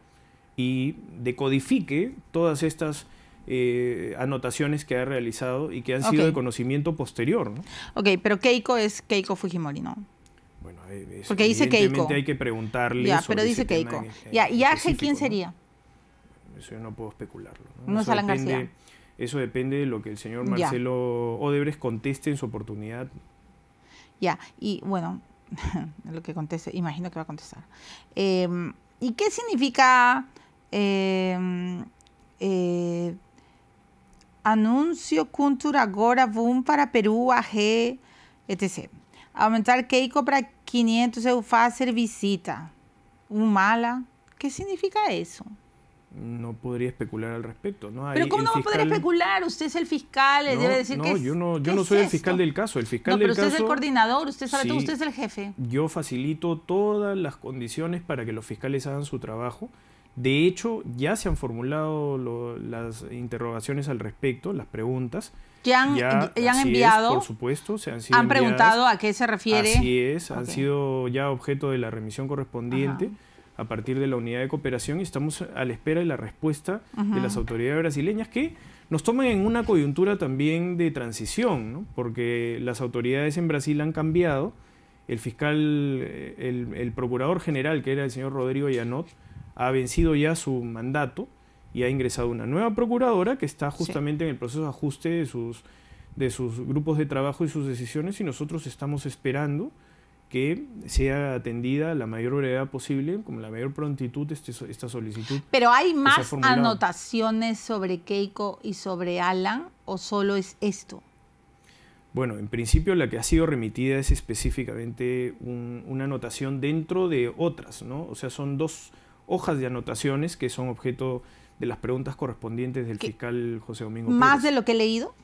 y decodifique todas estas eh, anotaciones que ha realizado y que han sido de conocimiento posterior. ¿no? Ok, pero Keiko es Keiko Fujimori, ¿no? Bueno, Porque dice Keiko. hay que preguntarle. Ya, pero dice Keiko. ya, ¿y A.G. quién sería? Eso yo no puedo especularlo. No, es Eso depende de lo que el señor Marcelo Odebrecht conteste en su oportunidad. Ya, y bueno, lo que conteste, imagino que va a contestar. Em, ¿Y qué significa em, eh, anuncio cultura agora boom para Perú, AG, etc.? Aumentar Keiko para 500 eu hacer visita. Um mala. ¿Qué significa eso? No podría especular al respecto. No, Pero ¿cómo no a poder especular? Usted es el fiscal, no, debe decir no, que... Yo no, yo no soy el fiscal del caso. El fiscal no, pero usted es el coordinador, usted sabe todo, usted es el jefe. Yo facilito todas las condiciones para que los fiscales hagan su trabajo. De hecho, ya se han formulado las interrogaciones al respecto, las preguntas. Ya han, enviado. supuesto, han, preguntado a qué se refiere. Así es, han sido ya objeto de la remisión correspondiente. a partir de la unidad de cooperación y estamos a la espera de la respuesta de las autoridades brasileñas que nos toman en una coyuntura también de transición, ¿no? porque las autoridades en Brasil han cambiado. El fiscal, eh, el, el procurador general, que era el señor Rodrigo Llanot, ha vencido ya su mandato y ha ingresado una nueva procuradora que está justamente en el proceso de ajuste de sus, de sus grupos de trabajo y sus decisiones y nosotros estamos esperando que sea atendida la mayor brevedad posible, con la mayor prontitud, este esta solicitud. ¿Pero hay más anotaciones sobre Keiko y sobre Alan o solo es esto? Bueno, en principio la que ha sido remitida es específicamente una anotación dentro de otras, ¿no? O sea, son dos hojas de anotaciones que son objeto de las preguntas correspondientes del fiscal José Domingo. Pérez. ¿Más de lo que he leído?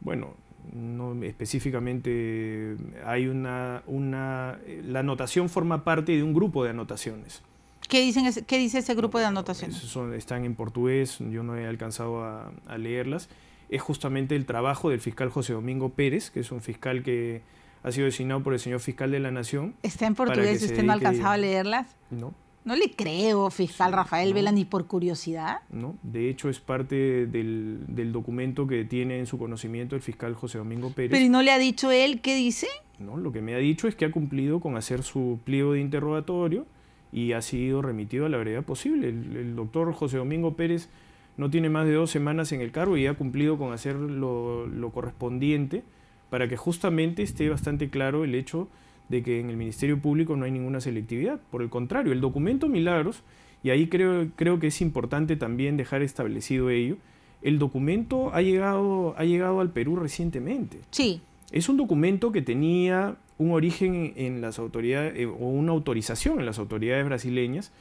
Bueno, no específicamente hay una, una la anotación forma parte de un grupo de anotaciones. ¿Qué, dicen dice ese grupo de anotaciones? están en portugués, yo no he alcanzado a, a, leerlas. Es justamente el trabajo del fiscal José Domingo Pérez, que es un fiscal que ha sido designado por el señor fiscal de la Nación. ¿Está en portugués y usted no ha alcanzado a leerlas? No. No le creo, fiscal Rafael Vela, ni por curiosidad. No, de hecho es parte del, documento que tiene en su conocimiento el fiscal José Domingo Pérez. Pero ¿y no le ha dicho él qué dice? No, lo que me ha dicho es que ha cumplido con hacer su pliego de interrogatorio y ha sido remitido a la brevedad posible. El, doctor José Domingo Pérez no tiene más de dos semanas en el cargo y ha cumplido con hacer lo, lo correspondiente para que justamente esté bastante claro el hecho de que en el Ministerio Público no hay ninguna selectividad. Por el contrario, el documento Milagros, y ahí creo, creo que es importante también dejar establecido ello, el documento ha llegado, ha llegado al Perú recientemente. Sí. Es un documento que tenía un origen en las autoridades, eh, o una autorización en las autoridades brasileñas,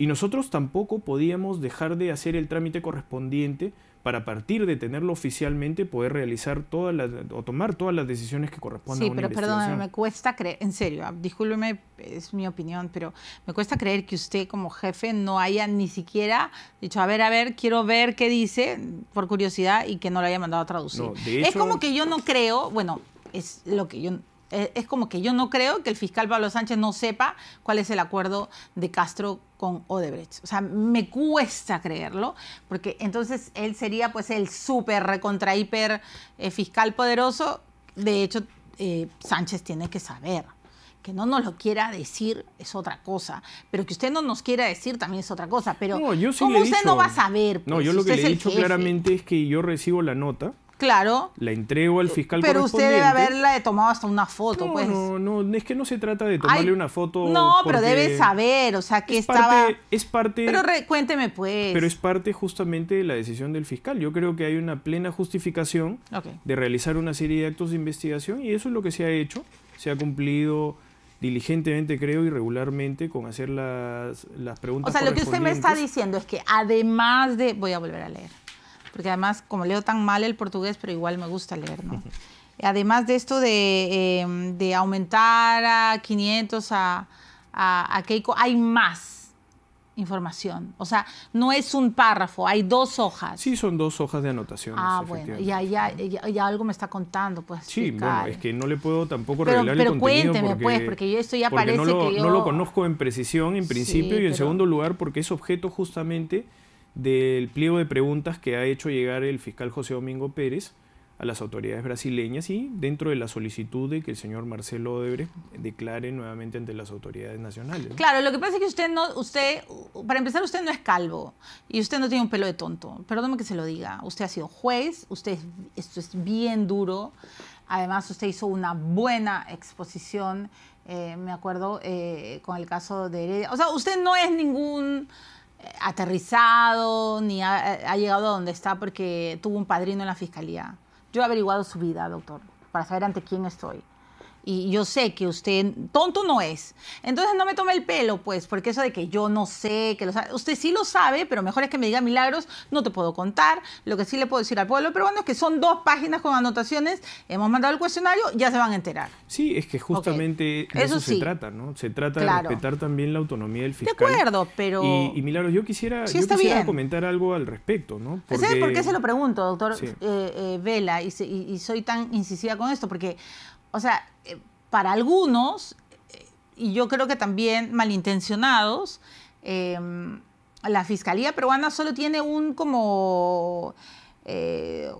y nosotros tampoco podíamos dejar de hacer el trámite correspondiente para a partir de tenerlo oficialmente poder realizar todas las o tomar todas las decisiones que correspondan. Sí, a una pero perdón, me cuesta creer, en serio, ah, discúlpeme, es mi opinión, pero me cuesta creer que usted como jefe no haya ni siquiera dicho, a ver, a ver, quiero ver qué dice por curiosidad y que no lo haya mandado a traducir. es como que yo no creo, bueno, es lo que yo eh, es como que yo no creo que el fiscal Pablo Sánchez no sepa cuál es el acuerdo de Castro con Odebrecht. O sea, me cuesta creerlo, porque entonces él sería pues el súper recontra eh, fiscal poderoso. De hecho, eh, Sánchez tiene que saber. Que no nos lo quiera decir es otra cosa, pero que usted no nos quiera decir también es otra cosa. Pero no, yo ¿cómo usted no va a saber? no, pues, yo lo que le he dicho claramente es que yo recibo la nota, Claro. La entrego al fiscal Pero usted debe haberla tomado hasta una foto, pues. No, no, es que no se trata de tomarle una foto. No, pero debe saber, o sea, que estaba. Parte, es parte. Pero cuénteme, pues. Pero es parte justamente de la decisión del fiscal. Yo creo que hay una plena justificación de realizar una serie de actos de investigación y eso es lo que se ha hecho. Se ha cumplido diligentemente, creo, y regularmente con hacer las, las preguntas. O sea, lo que usted me está diciendo es que además de. Voy a volver a leer porque además como leo tan mal el portugués, pero igual me gusta leer, ¿no? Además de esto de, em, aumentar a 500 a, Keiko, hay más información. O sea, no es un párrafo, hay dos hojas. Sí, son dos hojas de anotación Ah, bueno, Y ya, ya, algo me está contando, pues. Sí, bueno, es que no le puedo tampoco revelar el contenido. Pero cuénteme, porque, pues, porque esto ya parece no lo, que no lo conozco en precisión, en principio, y en segundo lugar, porque es objeto justamente del pliego de preguntas que ha hecho llegar el fiscal José Domingo Pérez a las autoridades brasileñas y dentro de la solicitud de que el señor Marcelo Odebrecht declare nuevamente ante las autoridades nacionales. Claro, lo que pasa es que usted no, usted, para empezar, usted no es calvo y usted no tiene un pelo de tonto. Perdóneme que se lo diga. Usted ha sido juez, usted esto es bien duro. Además, usted hizo una buena exposición, eh, me acuerdo, eh, con el caso de Heredia. O sea, usted no es ningún aterrizado ni ha, llegado a donde está porque tuvo un padrino en la fiscalía. Yo he averiguado su vida, doctor, para saber ante quién estoy y yo sé que usted tonto no es. Entonces no me tome el pelo, pues, porque eso de que yo no sé, que lo sabe, usted sí lo sabe, pero mejor es que me diga milagros, no te puedo contar, lo que sí le puedo decir al pueblo pero bueno es que son dos páginas con anotaciones, hemos mandado el cuestionario, ya se van a enterar. Sí, es que justamente de eso, se trata, ¿no? Se trata de respetar también la autonomía del fiscal. De acuerdo, pero... Y, milagros, yo quisiera, comentar algo al respecto, ¿no? Porque... por qué se lo pregunto, doctor eh, eh, Vela? y soy tan incisiva con esto, porque o sea, eh, para algunos, eh, y yo creo que también malintencionados, em, la Fiscalía peruana solo tiene un como... Eh,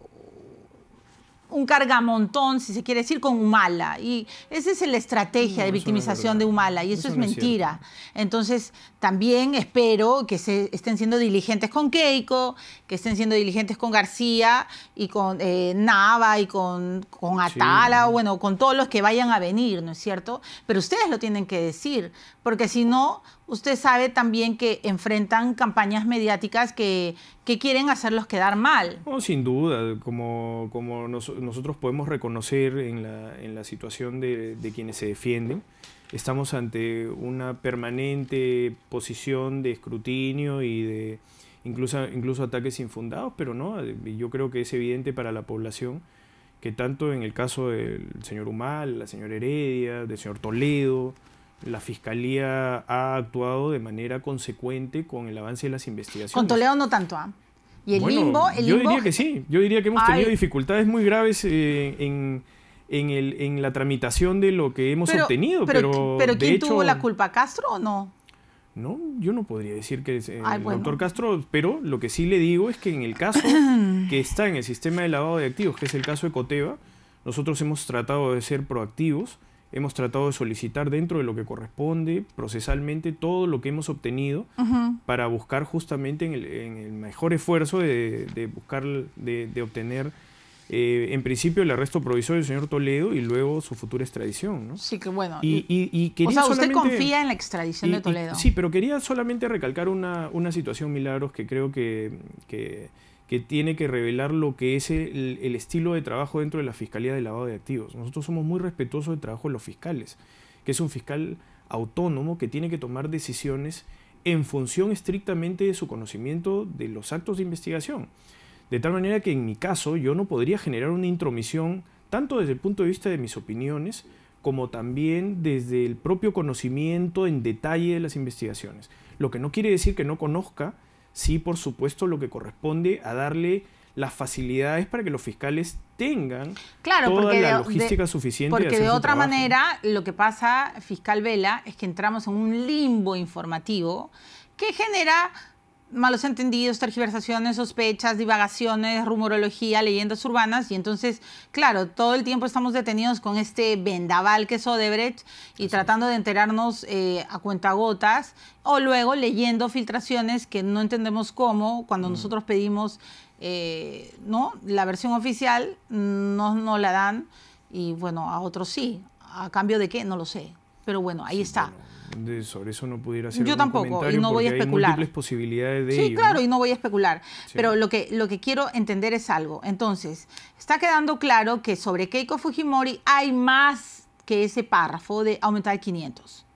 un cargamontón, si se quiere decir, con Humala. Y esa es la estrategia de victimización de Humala, y eso, es mentira. Entonces, también espero que se estén siendo diligentes con Keiko, que estén siendo diligentes con García y con eh, Nava y con, Atala, o bueno, con todos los que vayan a venir, ¿no es cierto? Pero ustedes lo tienen que decir, porque si no, usted sabe también que enfrentan campañas mediáticas que, quieren hacerlos quedar mal. sin duda, como, nosotros podemos reconocer en la, situación de quienes se defienden estamos ante una permanente posición de escrutinio y de incluso, incluso ataques infundados, pero no, yo creo que es evidente para la población que tanto en el caso del señor Humal, la señora Heredia, del señor Toledo, la fiscalía ha actuado de manera consecuente con el avance de las investigaciones. Con Toledo no tanto, ¿ah? Y el limbo, Yo diría que sí, yo diría que hemos tenido dificultades muy graves eh, en en, en la tramitación de lo que hemos obtenido. Pero, pero, ¿quién tuvo la culpa? ¿Castro o no? No, yo no podría decir que eh, el doctor Castro, pero lo que sí le digo es que en el caso que está en el sistema de lavado de activos, que es el caso de Coteva, nosotros hemos tratado de ser proactivos, hemos tratado de solicitar dentro de lo que corresponde procesalmente todo lo que hemos obtenido para buscar justamente en el, en el, mejor esfuerzo de, buscar, de, de obtener eh, en principio el arresto provisorio del señor Toledo y luego su futura extradición. Sí, que bueno. Y, o sea, usted confía en la extradición de Toledo. sí, pero quería solamente recalcar una, situación, Milagros, que creo que, que, tiene que revelar lo que es el, el estilo de trabajo dentro de la Fiscalía de Lavado de Activos. Nosotros somos muy respetuosos del trabajo de los fiscales, que es un fiscal autónomo que tiene que tomar decisiones en función estrictamente de su conocimiento de los actos de investigación. De tal manera que en mi caso yo no podría generar una intromisión tanto desde el punto de vista de mis opiniones como también desde el propio conocimiento en detalle de las investigaciones. Lo que no quiere decir que no conozca, sí, por supuesto, lo que corresponde a darle las facilidades para que los fiscales tengan toda la logística suficiente. Porque de, otra manera, lo que pasa, fiscal Vela, es que entramos en un limbo informativo que genera malos entendidos, tergiversaciones, sospechas, divagaciones, rumorología, leyendas urbanas. Y entonces, claro, todo el tiempo estamos detenidos con este vendaval que es Odebrecht y tratando de enterarnos eh, a cuentagotas o luego leyendo filtraciones que no entendemos cómo cuando mm. nosotros pedimos eh, no la versión oficial no, no la dan y bueno, a otros sí. ¿A cambio de qué? No lo sé. Pero bueno, ahí está. sobre eso no pudiera hacer Yo tampoco, y no voy a especular. Hay posibilidades de sí, claro, y no voy a especular. Pero lo que, lo que quiero entender es algo. Entonces, está quedando claro que sobre Keiko Fujimori hay más que ese párrafo de aumentar 500.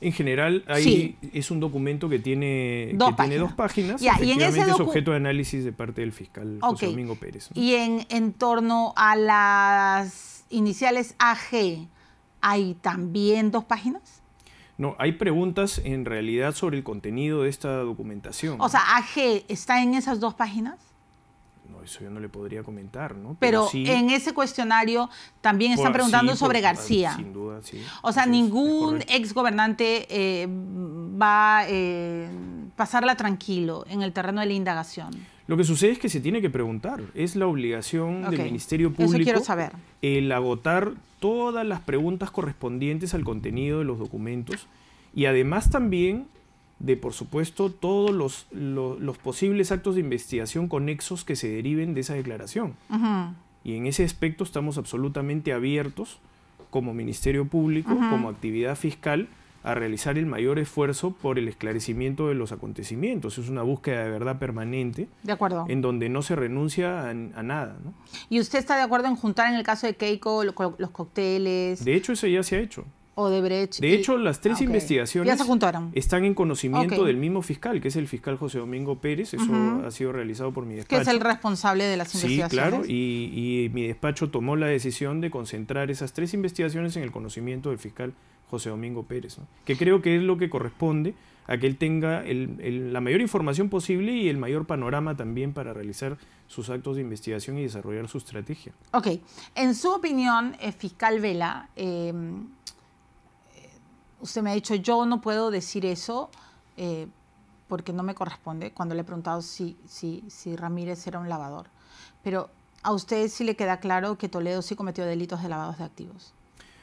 En general, ahí es un documento que tiene dos páginas. Tiene dos páginas y en es objeto de análisis de parte del fiscal Domingo Pérez. Y en, en torno a las iniciales AG, hay también dos páginas? No, hay preguntas en realidad sobre el contenido de esta documentación. O sea, AG está en esas dos páginas. No, eso yo no le podría comentar, ¿no? Pero, en ese cuestionario también están preguntando sobre García. Sin duda, sí. O sea, ningún ex gobernante eh, va a eh, pasarla tranquilo en el terreno de la indagación. Lo que sucede es que se tiene que preguntar. Es la obligación del Ministerio Público el agotar todas las preguntas correspondientes al contenido de los documentos y además también de, por supuesto, todos los, los, posibles actos de investigación conexos que se deriven de esa declaración. Y en ese aspecto estamos absolutamente abiertos como Ministerio Público, como actividad fiscal, a realizar el mayor esfuerzo por el esclarecimiento de los acontecimientos. Es una búsqueda de verdad permanente. De acuerdo. En donde no se renuncia a, nada. ¿Y usted está de acuerdo en juntar en el caso de Keiko los, cócteles? De hecho, eso ya se ha hecho. O de Brecht. De hecho, las tres ah, se investigaciones están en conocimiento del mismo fiscal, que es el fiscal José Domingo Pérez. Eso ha sido realizado por mi despacho. Que es el responsable de las investigaciones. Sí, claro. Y, y mi despacho tomó la decisión de concentrar esas tres investigaciones en el conocimiento del fiscal José Domingo Pérez, que creo que es lo que corresponde a que él tenga la mayor información posible y el mayor panorama también para realizar sus actos de investigación y desarrollar su estrategia. Ok, en su opinión, eh, fiscal Vela, eh, eh, usted me ha dicho, yo no puedo decir eso porque no me corresponde, cuando le he preguntado si, Ramírez era un lavador, pero a usted sí le queda claro que Toledo sí cometió delitos de lavados de activos.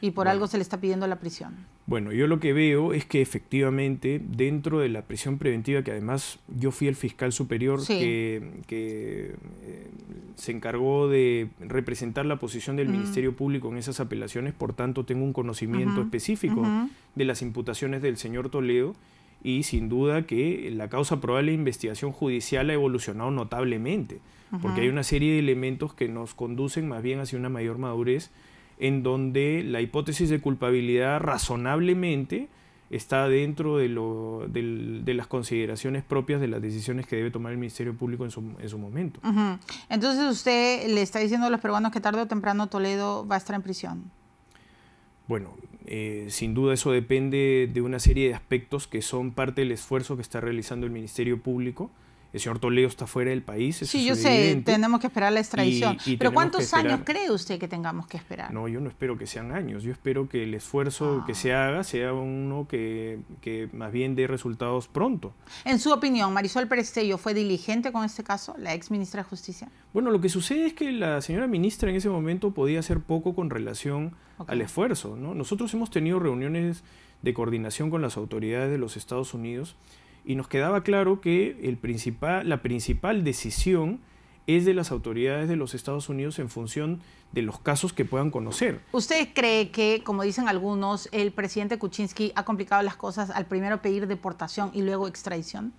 Y por algo se le está pidiendo la prisión. Bueno, yo lo que veo es que efectivamente dentro de la prisión preventiva, que además yo fui el fiscal superior que, eh, se encargó de representar la posición del mm. Ministerio Público en esas apelaciones, por tanto tengo un conocimiento específico de las imputaciones del señor Toledo y sin duda que la causa probable de investigación judicial ha evolucionado notablemente, porque hay una serie de elementos que nos conducen más bien hacia una mayor madurez en donde la hipótesis de culpabilidad razonablemente está dentro de, las consideraciones propias de las decisiones que debe tomar el Ministerio Público en su, momento. Entonces usted le está diciendo a los peruanos que tarde o temprano Toledo va a estar en prisión. Bueno, eh, sin duda eso depende de una serie de aspectos que son parte del esfuerzo que está realizando el Ministerio Público el señor Toledo está fuera del país. sí, yo sé, tenemos que esperar la extradición. Pero ¿cuántos años cree usted que tengamos que esperar? No, yo no espero que sean años. Yo espero que el esfuerzo ah. que se haga sea uno que, más bien dé resultados pronto. En su opinión, Marisol Perestello fue diligente con este caso, la ex ministra de Justicia. Bueno, lo que sucede es que la señora ministra en ese momento podía hacer poco con relación al esfuerzo. ¿no? Nosotros hemos tenido reuniones de coordinación con las autoridades de los Estados Unidos y nos quedaba claro que el principal, la principal decisión es de las autoridades de los Estados Unidos en función de los casos que puedan conocer. ¿Usted cree que, como dicen algunos, el presidente Kuczynski ha complicado las cosas al primero pedir deportación y luego extradición?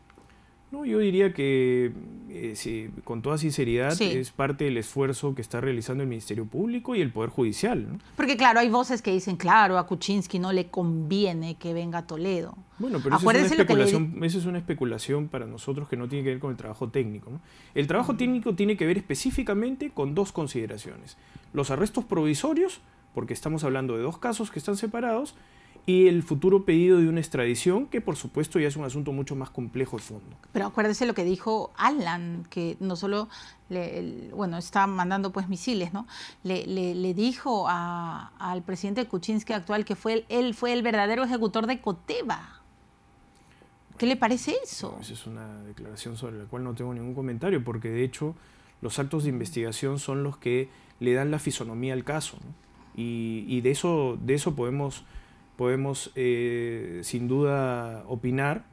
No, yo diría que eh, con toda sinceridad es parte del esfuerzo que está realizando el Ministerio Público y el Poder Judicial. Porque claro, hay voces que dicen, claro, a Kuczynski no le conviene que venga a Toledo. Bueno, pero eso es, una especulación, eso es, una especulación, para nosotros que no tiene que ver con el trabajo técnico. El trabajo técnico tiene que ver específicamente con dos consideraciones. Los arrestos provisorios, porque estamos hablando de dos casos que están separados, y el futuro pedido de una extradición, que por supuesto ya es un asunto mucho más complejo de fondo. Pero acuérdese lo que dijo Alan, que no solo, bueno, está mandando pues misiles, ¿no? Le, dijo al presidente Kuczynski actual que fue él fue el verdadero ejecutor de Coteva. ¿Qué le parece eso? esa es una declaración sobre la cual no tengo ningún comentario, porque de hecho los actos de investigación son los que le dan la fisonomía al caso. Y, y, de, eso, de eso podemos podemos eh, sin duda opinar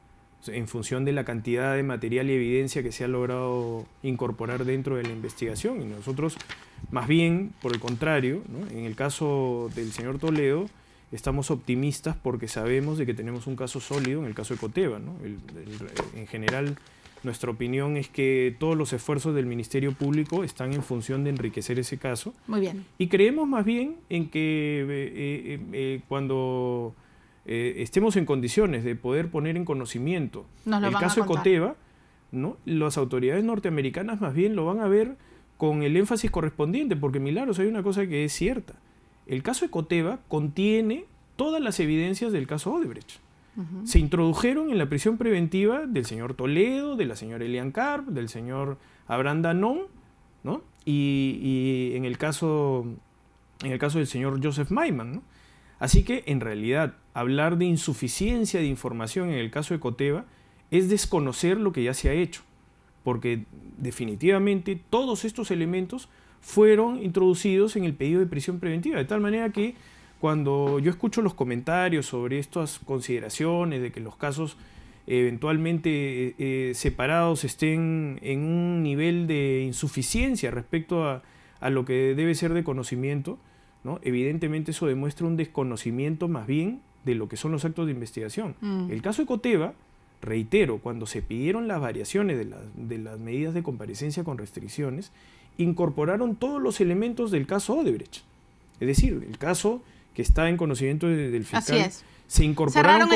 en función de la cantidad de material y evidencia que se ha logrado incorporar dentro de la investigación. Y nosotros, más bien, por el contrario, en el caso del señor Toledo, estamos optimistas porque sabemos de que tenemos un caso sólido en el caso de Coteva. ¿no? en general, nuestra opinión es que todos los esfuerzos del Ministerio Público están en función de enriquecer ese caso. Muy bien. Y creemos más bien en que eh, eh, em, eh, cuando estemos en condiciones de poder poner en conocimiento el caso Ecoteva, ¿no? las autoridades norteamericanas más bien lo van a ver con el énfasis correspondiente, porque Milagros hay una cosa que es cierta. El caso Ecoteva contiene todas las evidencias del caso Odebrecht se introdujeron en la prisión preventiva del señor Toledo, de la señora Elian Carp, del señor Abraham Danón, Y, en, el caso, en el caso del señor Joseph Maiman, Así que, en realidad, hablar de insuficiencia de información en el caso de Coteva es desconocer lo que ya se ha hecho, porque definitivamente todos estos elementos fueron introducidos en el pedido de prisión preventiva, de tal manera que cuando yo escucho los comentarios sobre estas consideraciones de que los casos eventualmente eh, eh, separados estén en un nivel de insuficiencia respecto a, lo que debe ser de conocimiento, ¿no? evidentemente eso demuestra un desconocimiento más bien de lo que son los actos de investigación. Mm. El caso de Coteva, reitero, cuando se pidieron las variaciones de, de, las medidas de comparecencia con restricciones, incorporaron todos los elementos del caso Odebrecht. Es decir, el caso que está en conocimiento del fiscal, se incorporaron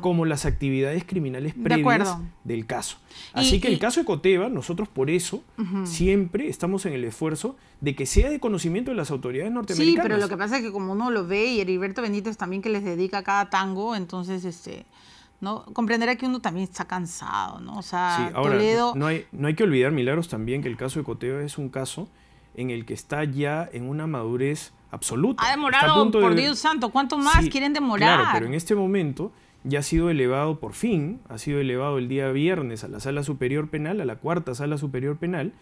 como, las actividades criminales previas del caso. Así que el caso de Coteva, nosotros por eso siempre estamos en el esfuerzo de que sea de conocimiento de las autoridades norteamericanas. Sí, pero lo que pasa es que como uno lo ve y Heriberto Benítez también que les dedica cada tango, entonces este... ¿no? Comprenderá que uno también está cansado, ¿no? O sea, No hay, no hay que olvidar, Milagros, también que el caso de Coteva es un caso en el que está ya en una madurez absoluta. Ha demorado, por Dios santo, ¿cuánto más quieren demorar? Claro, pero en este momento ya ha sido elevado por fin, ha sido elevado el día viernes a la Sala Superior Penal, a la cuarta Sala Superior Penal,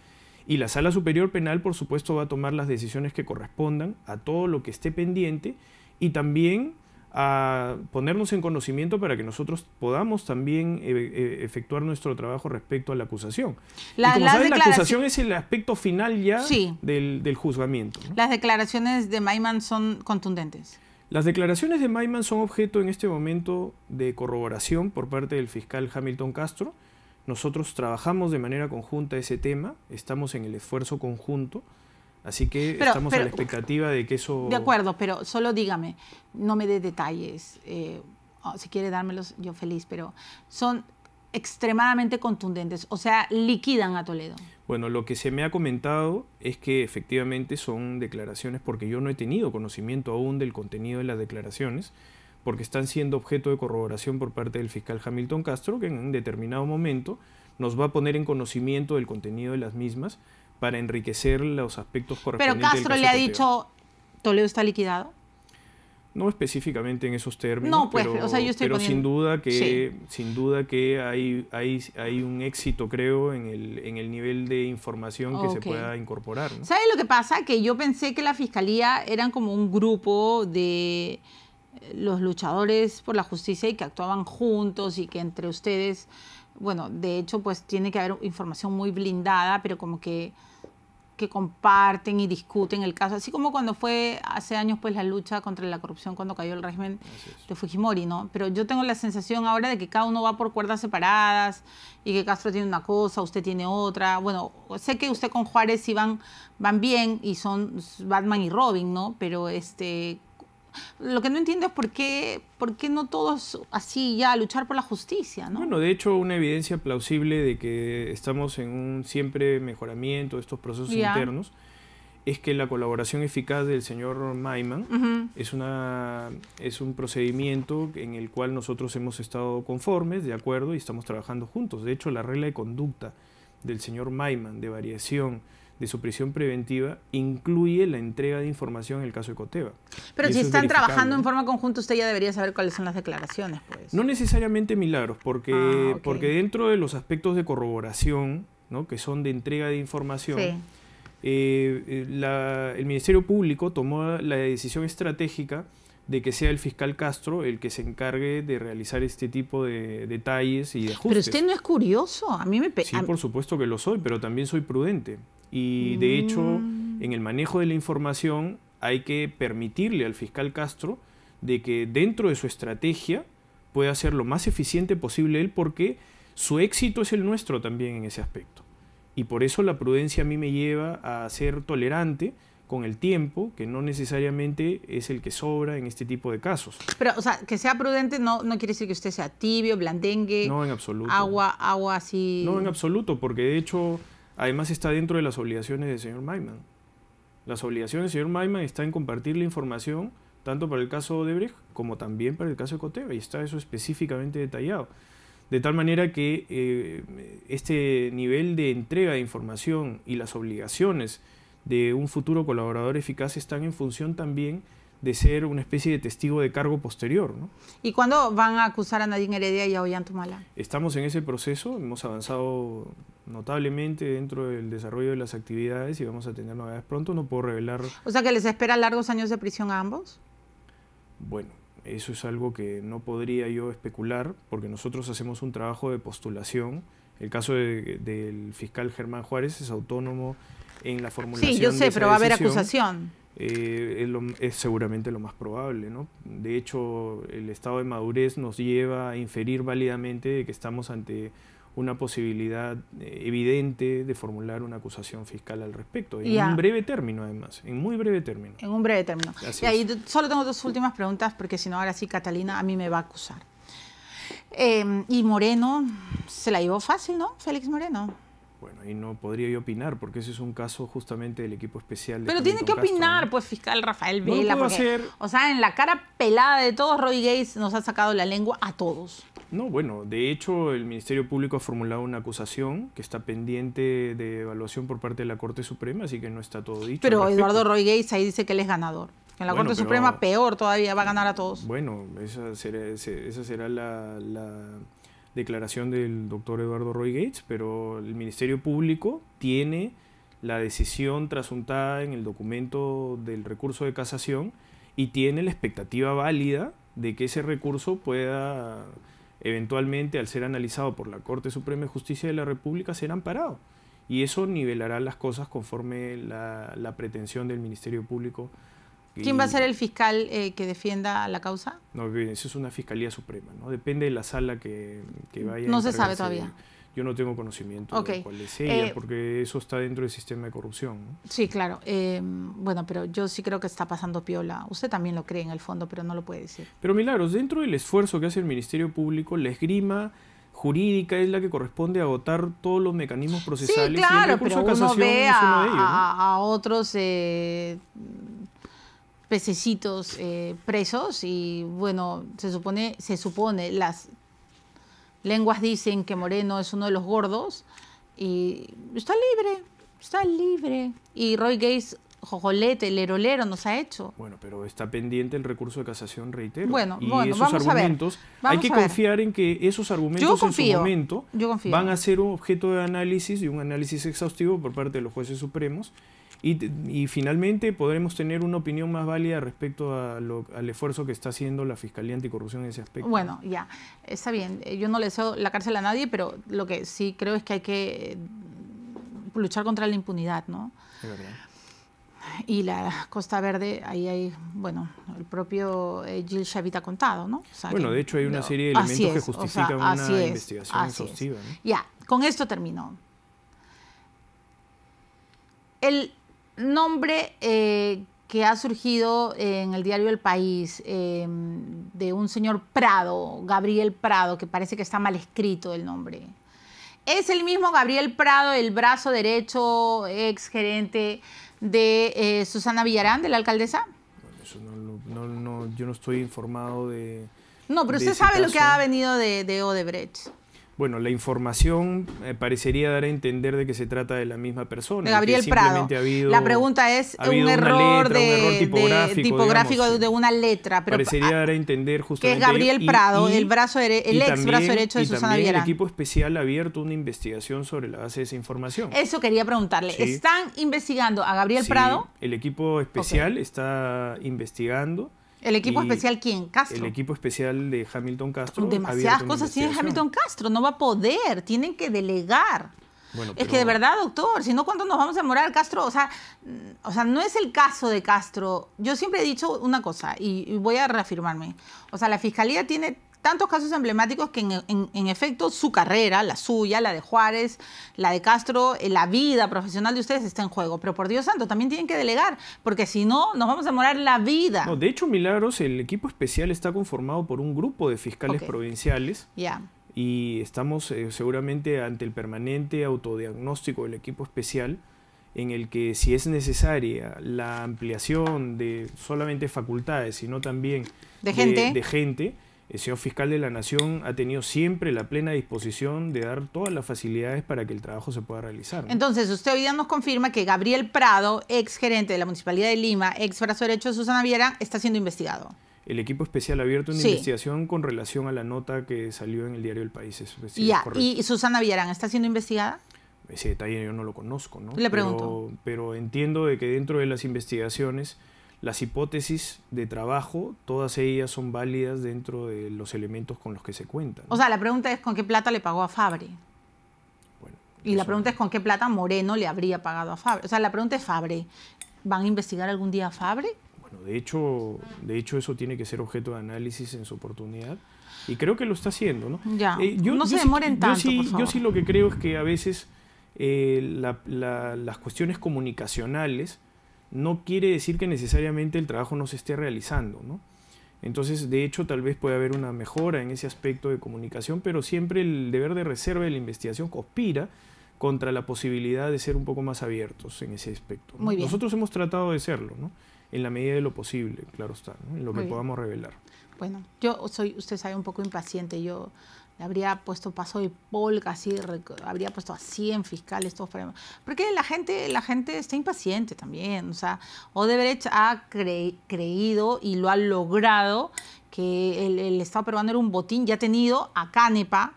y la Sala Superior Penal, por supuesto, va a tomar las decisiones que correspondan a todo lo que esté pendiente y también a ponernos en conocimiento para que nosotros podamos también eh, eh, efectuar nuestro trabajo respecto a la acusación. La, la acusación es el aspecto final ya del, juzgamiento. Las declaraciones de Maiman son contundentes. Las declaraciones de Maiman son objeto en este momento de corroboración por parte del fiscal Hamilton Castro. Nosotros trabajamos de manera conjunta ese tema, estamos en el esfuerzo conjunto. Así que estamos a la expectativa de que eso... De acuerdo, pero solo dígame, no me dé detalles. Eh, oh, si quiere dármelos, yo feliz, pero son extremadamente contundentes, o sea, liquidan a Toledo. Bueno, lo que se me ha comentado es que efectivamente son declaraciones porque yo no he tenido conocimiento aún del contenido de las declaraciones, porque están siendo objeto de corroboración por parte del fiscal Hamilton Castro, que en un determinado momento nos va a poner en conocimiento del contenido de las mismas para enriquecer los aspectos correspondientes. Pero Castro le ha dicho, Toledo está liquidado. No específicamente en esos términos, no, pues, pero, pero sin duda que, sin duda que hay, hay, un éxito, creo, en el, en el nivel de información que se pueda incorporar. ¿Sabes lo que pasa? Que yo pensé que la fiscalía eran como un grupo de los luchadores por la justicia y que actuaban juntos y que entre ustedes bueno, de hecho, pues tiene que haber información muy blindada, pero como que, que comparten y discuten el caso. Así como cuando fue hace años, pues la lucha contra la corrupción cuando cayó el régimen de Fujimori, ¿no? Pero yo tengo la sensación ahora de que cada uno va por cuerdas separadas y que Castro tiene una cosa, usted tiene otra. Bueno, sé que usted con Juárez sí van, van bien y son Batman y Robin, ¿no? Pero este lo que no entiendo es por qué, por qué no todos así ya luchar por la justicia, ¿no? Bueno, de hecho, una evidencia plausible de que estamos en un siempre mejoramiento de estos procesos internos es que la colaboración eficaz del señor Maiman es, es un procedimiento en el cual nosotros hemos estado conformes, de acuerdo, y estamos trabajando juntos. De hecho, la regla de conducta del señor Maiman de variación de su prisión preventiva incluye la entrega de información en el caso de Coteva. Pero si están trabajando en forma conjunta, usted ya debería saber cuáles son las declaraciones. Pues. No necesariamente milagros, porque, ah, porque dentro de los aspectos de corroboración, ¿no? que son de entrega de información, eh, eh, el Ministerio Público tomó la decisión estratégica de que sea el fiscal Castro el que se encargue de realizar este tipo de detalles y de ajustes. Pero usted no es curioso, a mí me... Sí, por supuesto que lo soy, pero también soy prudente y de hecho mm. en el manejo de la información hay que permitirle al fiscal Castro de que dentro de su estrategia pueda ser lo más eficiente posible él porque su éxito es el nuestro también en ese aspecto. Y por eso la prudencia a mí me lleva a ser tolerante con el tiempo, que no necesariamente es el que sobra en este tipo de casos. Pero, o sea, que sea prudente no, no quiere decir que usted sea tibio, blandengue. No, en absoluto. Agua, agua así. No, en absoluto, porque de hecho Además está dentro de las obligaciones del señor Maiman. Las obligaciones del señor Maiman está en compartir la información tanto para el caso Odebrecht como también para el caso de Coteva, y está eso específicamente detallado. De tal manera que eh, este nivel de entrega de información y las obligaciones de un futuro colaborador eficaz están en función también de ser una especie de testigo de cargo posterior. ¿no? ¿Y cuándo van a acusar a Nadine Heredia y a Ollantumala? Estamos en ese proceso, hemos avanzado notablemente dentro del desarrollo de las actividades y vamos a tener novedades pronto, no puedo revelar... O sea que les espera largos años de prisión a ambos. Bueno, eso es algo que no podría yo especular porque nosotros hacemos un trabajo de postulación. El caso del fiscal Germán Juárez es autónomo en la formulación. Sí, yo sé, pero va a haber acusación eh, es, seguramente lo más probable. ¿no? De hecho, el estado de madurez nos lleva a inferir válidamente de que estamos ante una posibilidad eh, evidente de formular una acusación fiscal al respecto, en un breve término además, en muy breve término. En un breve término. y ahí solo tengo dos últimas preguntas, porque si no, ahora sí Catalina a mí me va a acusar. Eh, y Moreno se la llevó fácil, ¿no? Félix Moreno bueno, ahí no podría yo opinar, porque ese es un caso justamente del equipo especial. Pero tiene que opinar, pues, fiscal Rafael Vela. O sea, en la cara pelada de todos, Roy Gates nos ha sacado la lengua a todos. No, bueno, de hecho, el Ministerio Público ha formulado una acusación que está pendiente de evaluación por parte de la Corte Suprema, así que no está todo dicho. Pero Eduardo Roy Gates ahí dice que él es ganador. En la Corte Suprema, peor todavía, va a ganar a todos. Bueno, esa será, esa será la declaración del doctor Eduardo Roy Gates, pero el Ministerio Público tiene la decisión trasuntada en el documento del recurso de casación y tiene la expectativa válida de que ese recurso pueda eventualmente, al ser analizado por la Corte Suprema de Justicia de la República, ser amparado. Y eso nivelará las cosas conforme la, la pretensión del Ministerio Público ¿Quién va a ser el fiscal eh, que defienda la causa? No, eso es una fiscalía suprema, ¿no? Depende de la sala que, que vaya. No se sabe todavía. Yo no tengo conocimiento de cuál es ella, eh, porque eso está dentro del sistema de corrupción. Sí, claro. Eh, bueno, pero yo sí creo que está pasando piola. Usted también lo cree en el fondo, pero no lo puede decir. Pero Milagros, dentro del esfuerzo que hace el Ministerio Público, la esgrima jurídica es la que corresponde agotar todos los mecanismos procesales. Sí, claro, uno ve a, a, otros pececitos eh, presos y bueno, se supone, se supone, las lenguas dicen que Moreno es uno de los gordos y está libre, está libre. Y Roy Gates, jojolete, lerolero, nos ha hecho. Bueno, pero está pendiente el recurso de casación, reitero. Bueno, y esos hay que confiar en que esos argumentos en su momento van a ser un objeto de análisis y un análisis exhaustivo por parte de los jueces supremos y, finalmente podremos tener una opinión más válida respecto a al esfuerzo que está haciendo la Fiscalía Anticorrupción en ese aspecto. Bueno, ya, está bien. Eh, yo no le deseo la cárcel a nadie, pero lo que sí creo es que hay que eh, luchar contra la impunidad, ¿no? Y la Costa Verde, ahí hay, bueno, el propio eh, Gil Chavita contado, ¿no? bueno, de hecho hay una serie de elementos que justifican una investigación exhaustiva. Ya, con esto termino. El nombre eh, que ha surgido en el diario El País em, de un señor Prado, Gabriel Prado, que parece que está mal escrito el nombre. Es el mismo Gabriel Prado, el brazo derecho, ex gerente de eh, Susana Villarán, de la alcaldesa. yo no estoy informado de... No, pero usted sabe lo que ha venido de Odebrecht bueno, la información eh, parecería dar a entender de que se trata de la misma persona. Gabriel Prado. la pregunta es un, error de, tipográfico, de, una letra. Pero parecería ah, dar a entender justamente. Que es Gabriel Prado, el, brazo el ex brazo derecho de y Susana también El equipo especial ha abierto una investigación sobre la base de esa información. Eso quería preguntarle. ¿Están investigando a Gabriel Prado? El equipo especial está investigando. ¿El equipo eh, especial quién? ¿Castro? El equipo especial de Hamilton Castro. Demasiadas cosas tiene Hamilton Castro, no va a poder, tienen que delegar. es que de verdad, doctor, si no, ¿cuánto nos vamos a morar? Castro, o sea, o sea, no es el caso de Castro. Yo siempre he dicho una cosa y voy a reafirmarme. O sea, la fiscalía tiene tantos casos emblemáticos que en, efecto su carrera, la suya, la de Juárez, la de Castro, eh, la vida profesional de ustedes está en juego. Pero por Dios santo, también tienen que delegar, porque si no, nos vamos a morar la vida. de hecho, Milagros, el equipo especial está conformado por un grupo de fiscales provinciales. Ya. Y estamos eh, seguramente ante el permanente autodiagnóstico del equipo especial en el que si es necesaria la ampliación de solamente facultades, sino también de gente, de gente el señor fiscal de la Nación ha tenido siempre la plena disposición de dar todas las facilidades para que el trabajo se pueda realizar. Entonces, usted hoy día nos confirma que Gabriel Prado, ex gerente de la Municipalidad de Lima, ex brazo derecho de Susana Viera, está siendo investigado. El equipo especial ha abierto una investigación con relación a la nota que salió en el diario El País. ya, ¿Y Susana Villarán está siendo investigada? Ese detalle yo no lo conozco, ¿no? Le pregunto. Pero, entiendo de que dentro de las investigaciones las hipótesis de trabajo, todas ellas son válidas dentro de los elementos con los que se cuentan. O sea, la pregunta es con qué plata le pagó a Fabre? y la pregunta es con qué plata Moreno le habría pagado a Fabre? O sea, la pregunta es ¿Fabre? ¿Van a investigar algún día a Fabre? Bueno, de hecho, de hecho eso tiene que ser objeto de análisis en su oportunidad. Y creo que lo está haciendo, ¿no? Ya. Eh, yo, no sé se demoren tanto. Yo sí, yo sí lo que creo es que a veces eh, las cuestiones comunicacionales no quiere decir que necesariamente el trabajo no se esté realizando, Entonces, de hecho, tal vez puede haber una mejora en ese aspecto de comunicación, pero siempre el deber de reserva de la investigación conspira contra la posibilidad de ser un poco más abiertos en ese aspecto. Nosotros hemos tratado de serlo, En la medida de lo posible, claro está, en lo que podamos revelar. Bueno, yo soy, usted sabe, un poco impaciente. Yo le habría puesto paso de polga, así, habría puesto a 100 fiscales, todos Porque la gente, la gente está impaciente también, o sea, Odebrecht ha creído y lo ha logrado que el, Estado peruano era un botín ya ha tenido a Canepa,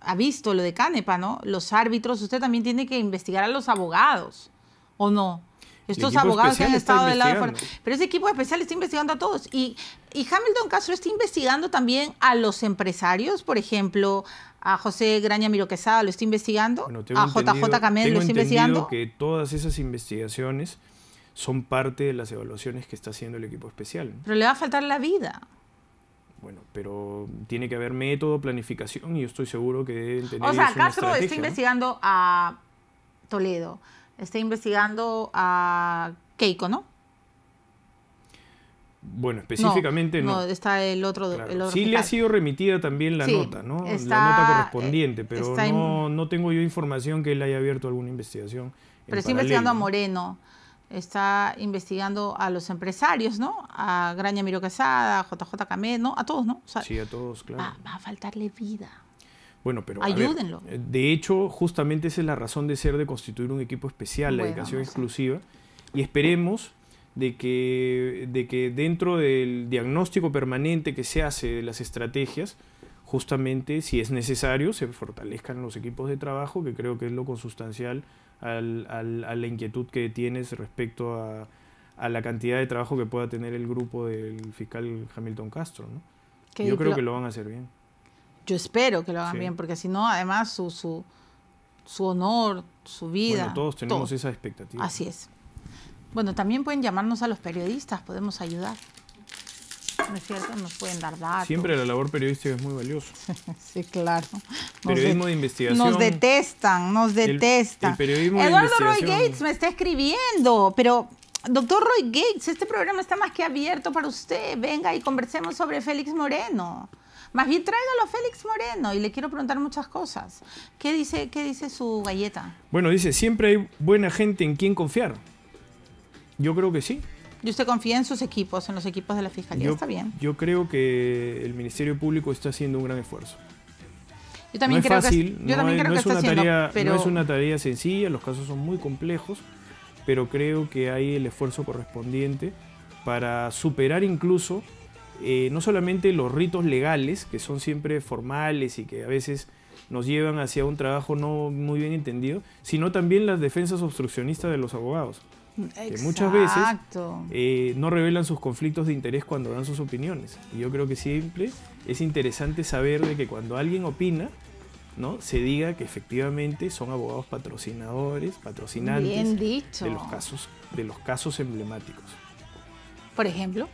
ha visto lo de Canepa, ¿no? Los árbitros, usted también tiene que investigar a los abogados, ¿o no? Estos abogados que han estado del lado de Pero ese equipo especial está investigando a todos. Y y Hamilton Castro está investigando también a los empresarios, por ejemplo, a José Graña Miroquesada lo está investigando, a JJ Camel lo está investigando. que todas esas investigaciones son parte de las evaluaciones que está haciendo el equipo especial. Pero le va a faltar la vida. Bueno, pero tiene que haber método, planificación y yo estoy seguro que O sea, Castro está investigando a Toledo, está investigando a Keiko, ¿no? Bueno, específicamente no. No, está el otro. sí le ha sido remitida también la nota, ¿no? la nota correspondiente, pero no, no, tengo yo información que él haya abierto alguna investigación. Pero está investigando a Moreno, está investigando a los empresarios, ¿no? A Graña Miro Casada, a JJ Camé, ¿no? A todos, ¿no? sí, a todos, claro. Va, a faltarle vida. Bueno, pero ayúdenlo. de hecho, justamente esa es la razón de ser de constituir un equipo especial, la educación exclusiva, y esperemos de que, de que dentro del diagnóstico permanente que se hace de las estrategias, justamente si es necesario, se fortalezcan los equipos de trabajo, que creo que es lo consustancial a la inquietud que tienes respecto a, la cantidad de trabajo que pueda tener el grupo del fiscal Hamilton Castro. Yo creo que lo van a hacer bien. Yo espero que lo hagan bien, porque si no, además su, su, su honor, su vida. Bueno, todos tenemos esa expectativa. Así es. Bueno, también pueden llamarnos a los periodistas, podemos ayudar. ¿No es cierto? Nos pueden dar datos. Siempre la labor periodística es muy valiosa. sí, claro. periodismo de, investigación. Nos detestan, nos detestan. El, Eduardo Roy Gates me está escribiendo, pero Doctor Roy Gates, este programa está más que abierto para usted. Venga y conversemos sobre Félix Moreno. Más bien tráigalo a Félix Moreno y le quiero preguntar muchas cosas. ¿Qué dice, qué dice su galleta? Bueno, dice, siempre hay buena gente en quien confiar. Yo creo que sí. ¿Y usted confía en sus equipos, en los equipos de la Fiscalía? Yo, Está bien. Yo creo que el Ministerio Público está haciendo un gran esfuerzo. Yo también creo es fácil, que, no, es una tarea, no es una tarea sencilla, los casos son muy complejos, pero creo que hay el esfuerzo correspondiente para superar incluso eh, no solamente los ritos legales, que son siempre formales y que a veces nos llevan hacia un trabajo no muy bien entendido, sino también las defensas obstruccionistas de los abogados. Que muchas veces eh, no revelan sus conflictos de interés cuando dan sus opiniones. Y yo creo que siempre es interesante saber de que cuando alguien opina, ¿no? se diga que efectivamente son abogados patrocinadores, patrocinantes de los casos, de los casos emblemáticos. Por ejemplo.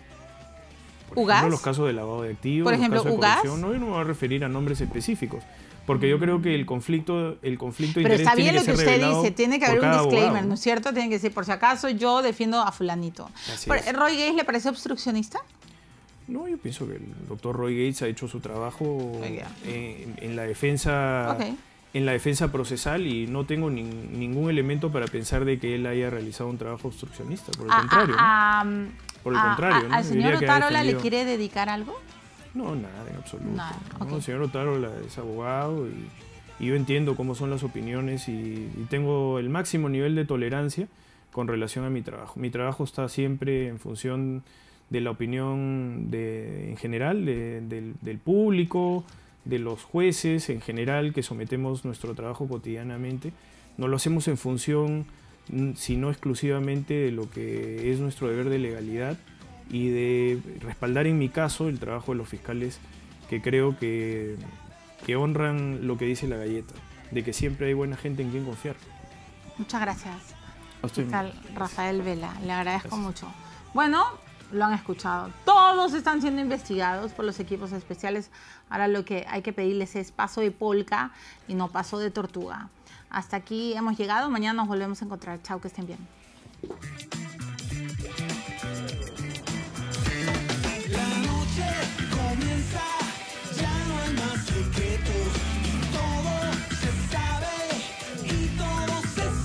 ¿Ugas? los casos de lavado de activos, Por ejemplo, los casos No, no me voy a referir a nombres específicos, porque yo creo que el conflicto, el conflicto Pero está bien lo que, usted dice, tiene que haber un disclaimer, ¿no es cierto? Tiene que decir, por si acaso yo defiendo a fulanito. Eh, ¿Roy Gates le parece obstruccionista? No, yo pienso que el doctor Roy Gates ha hecho su trabajo en, la defensa en la defensa procesal y no tengo ningún elemento para pensar de que él haya realizado un trabajo obstruccionista, por el contrario. ¿Al señor Otárola le quiere dedicar algo? No, nada en absoluto. el señor Otaro es abogado y, yo entiendo cómo son las opiniones y, tengo el máximo nivel de tolerancia con relación a mi trabajo. Mi trabajo está siempre en función de la opinión en general del, del público, de los jueces en general que sometemos nuestro trabajo cotidianamente. No lo hacemos en función, mm, sino exclusivamente de lo que es nuestro deber de legalidad y de respaldar en mi caso el trabajo de los fiscales que creo que, honran lo que dice la galleta, de que siempre hay buena gente en quien confiar. Muchas gracias. Fiscal Rafael Vela, le agradezco mucho. Bueno, lo han escuchado. Todos están siendo investigados por los equipos especiales. Ahora lo que hay que pedirles es paso de polca y no paso de tortuga. Hasta aquí hemos llegado. Mañana nos volvemos a encontrar. Chao, que estén bien.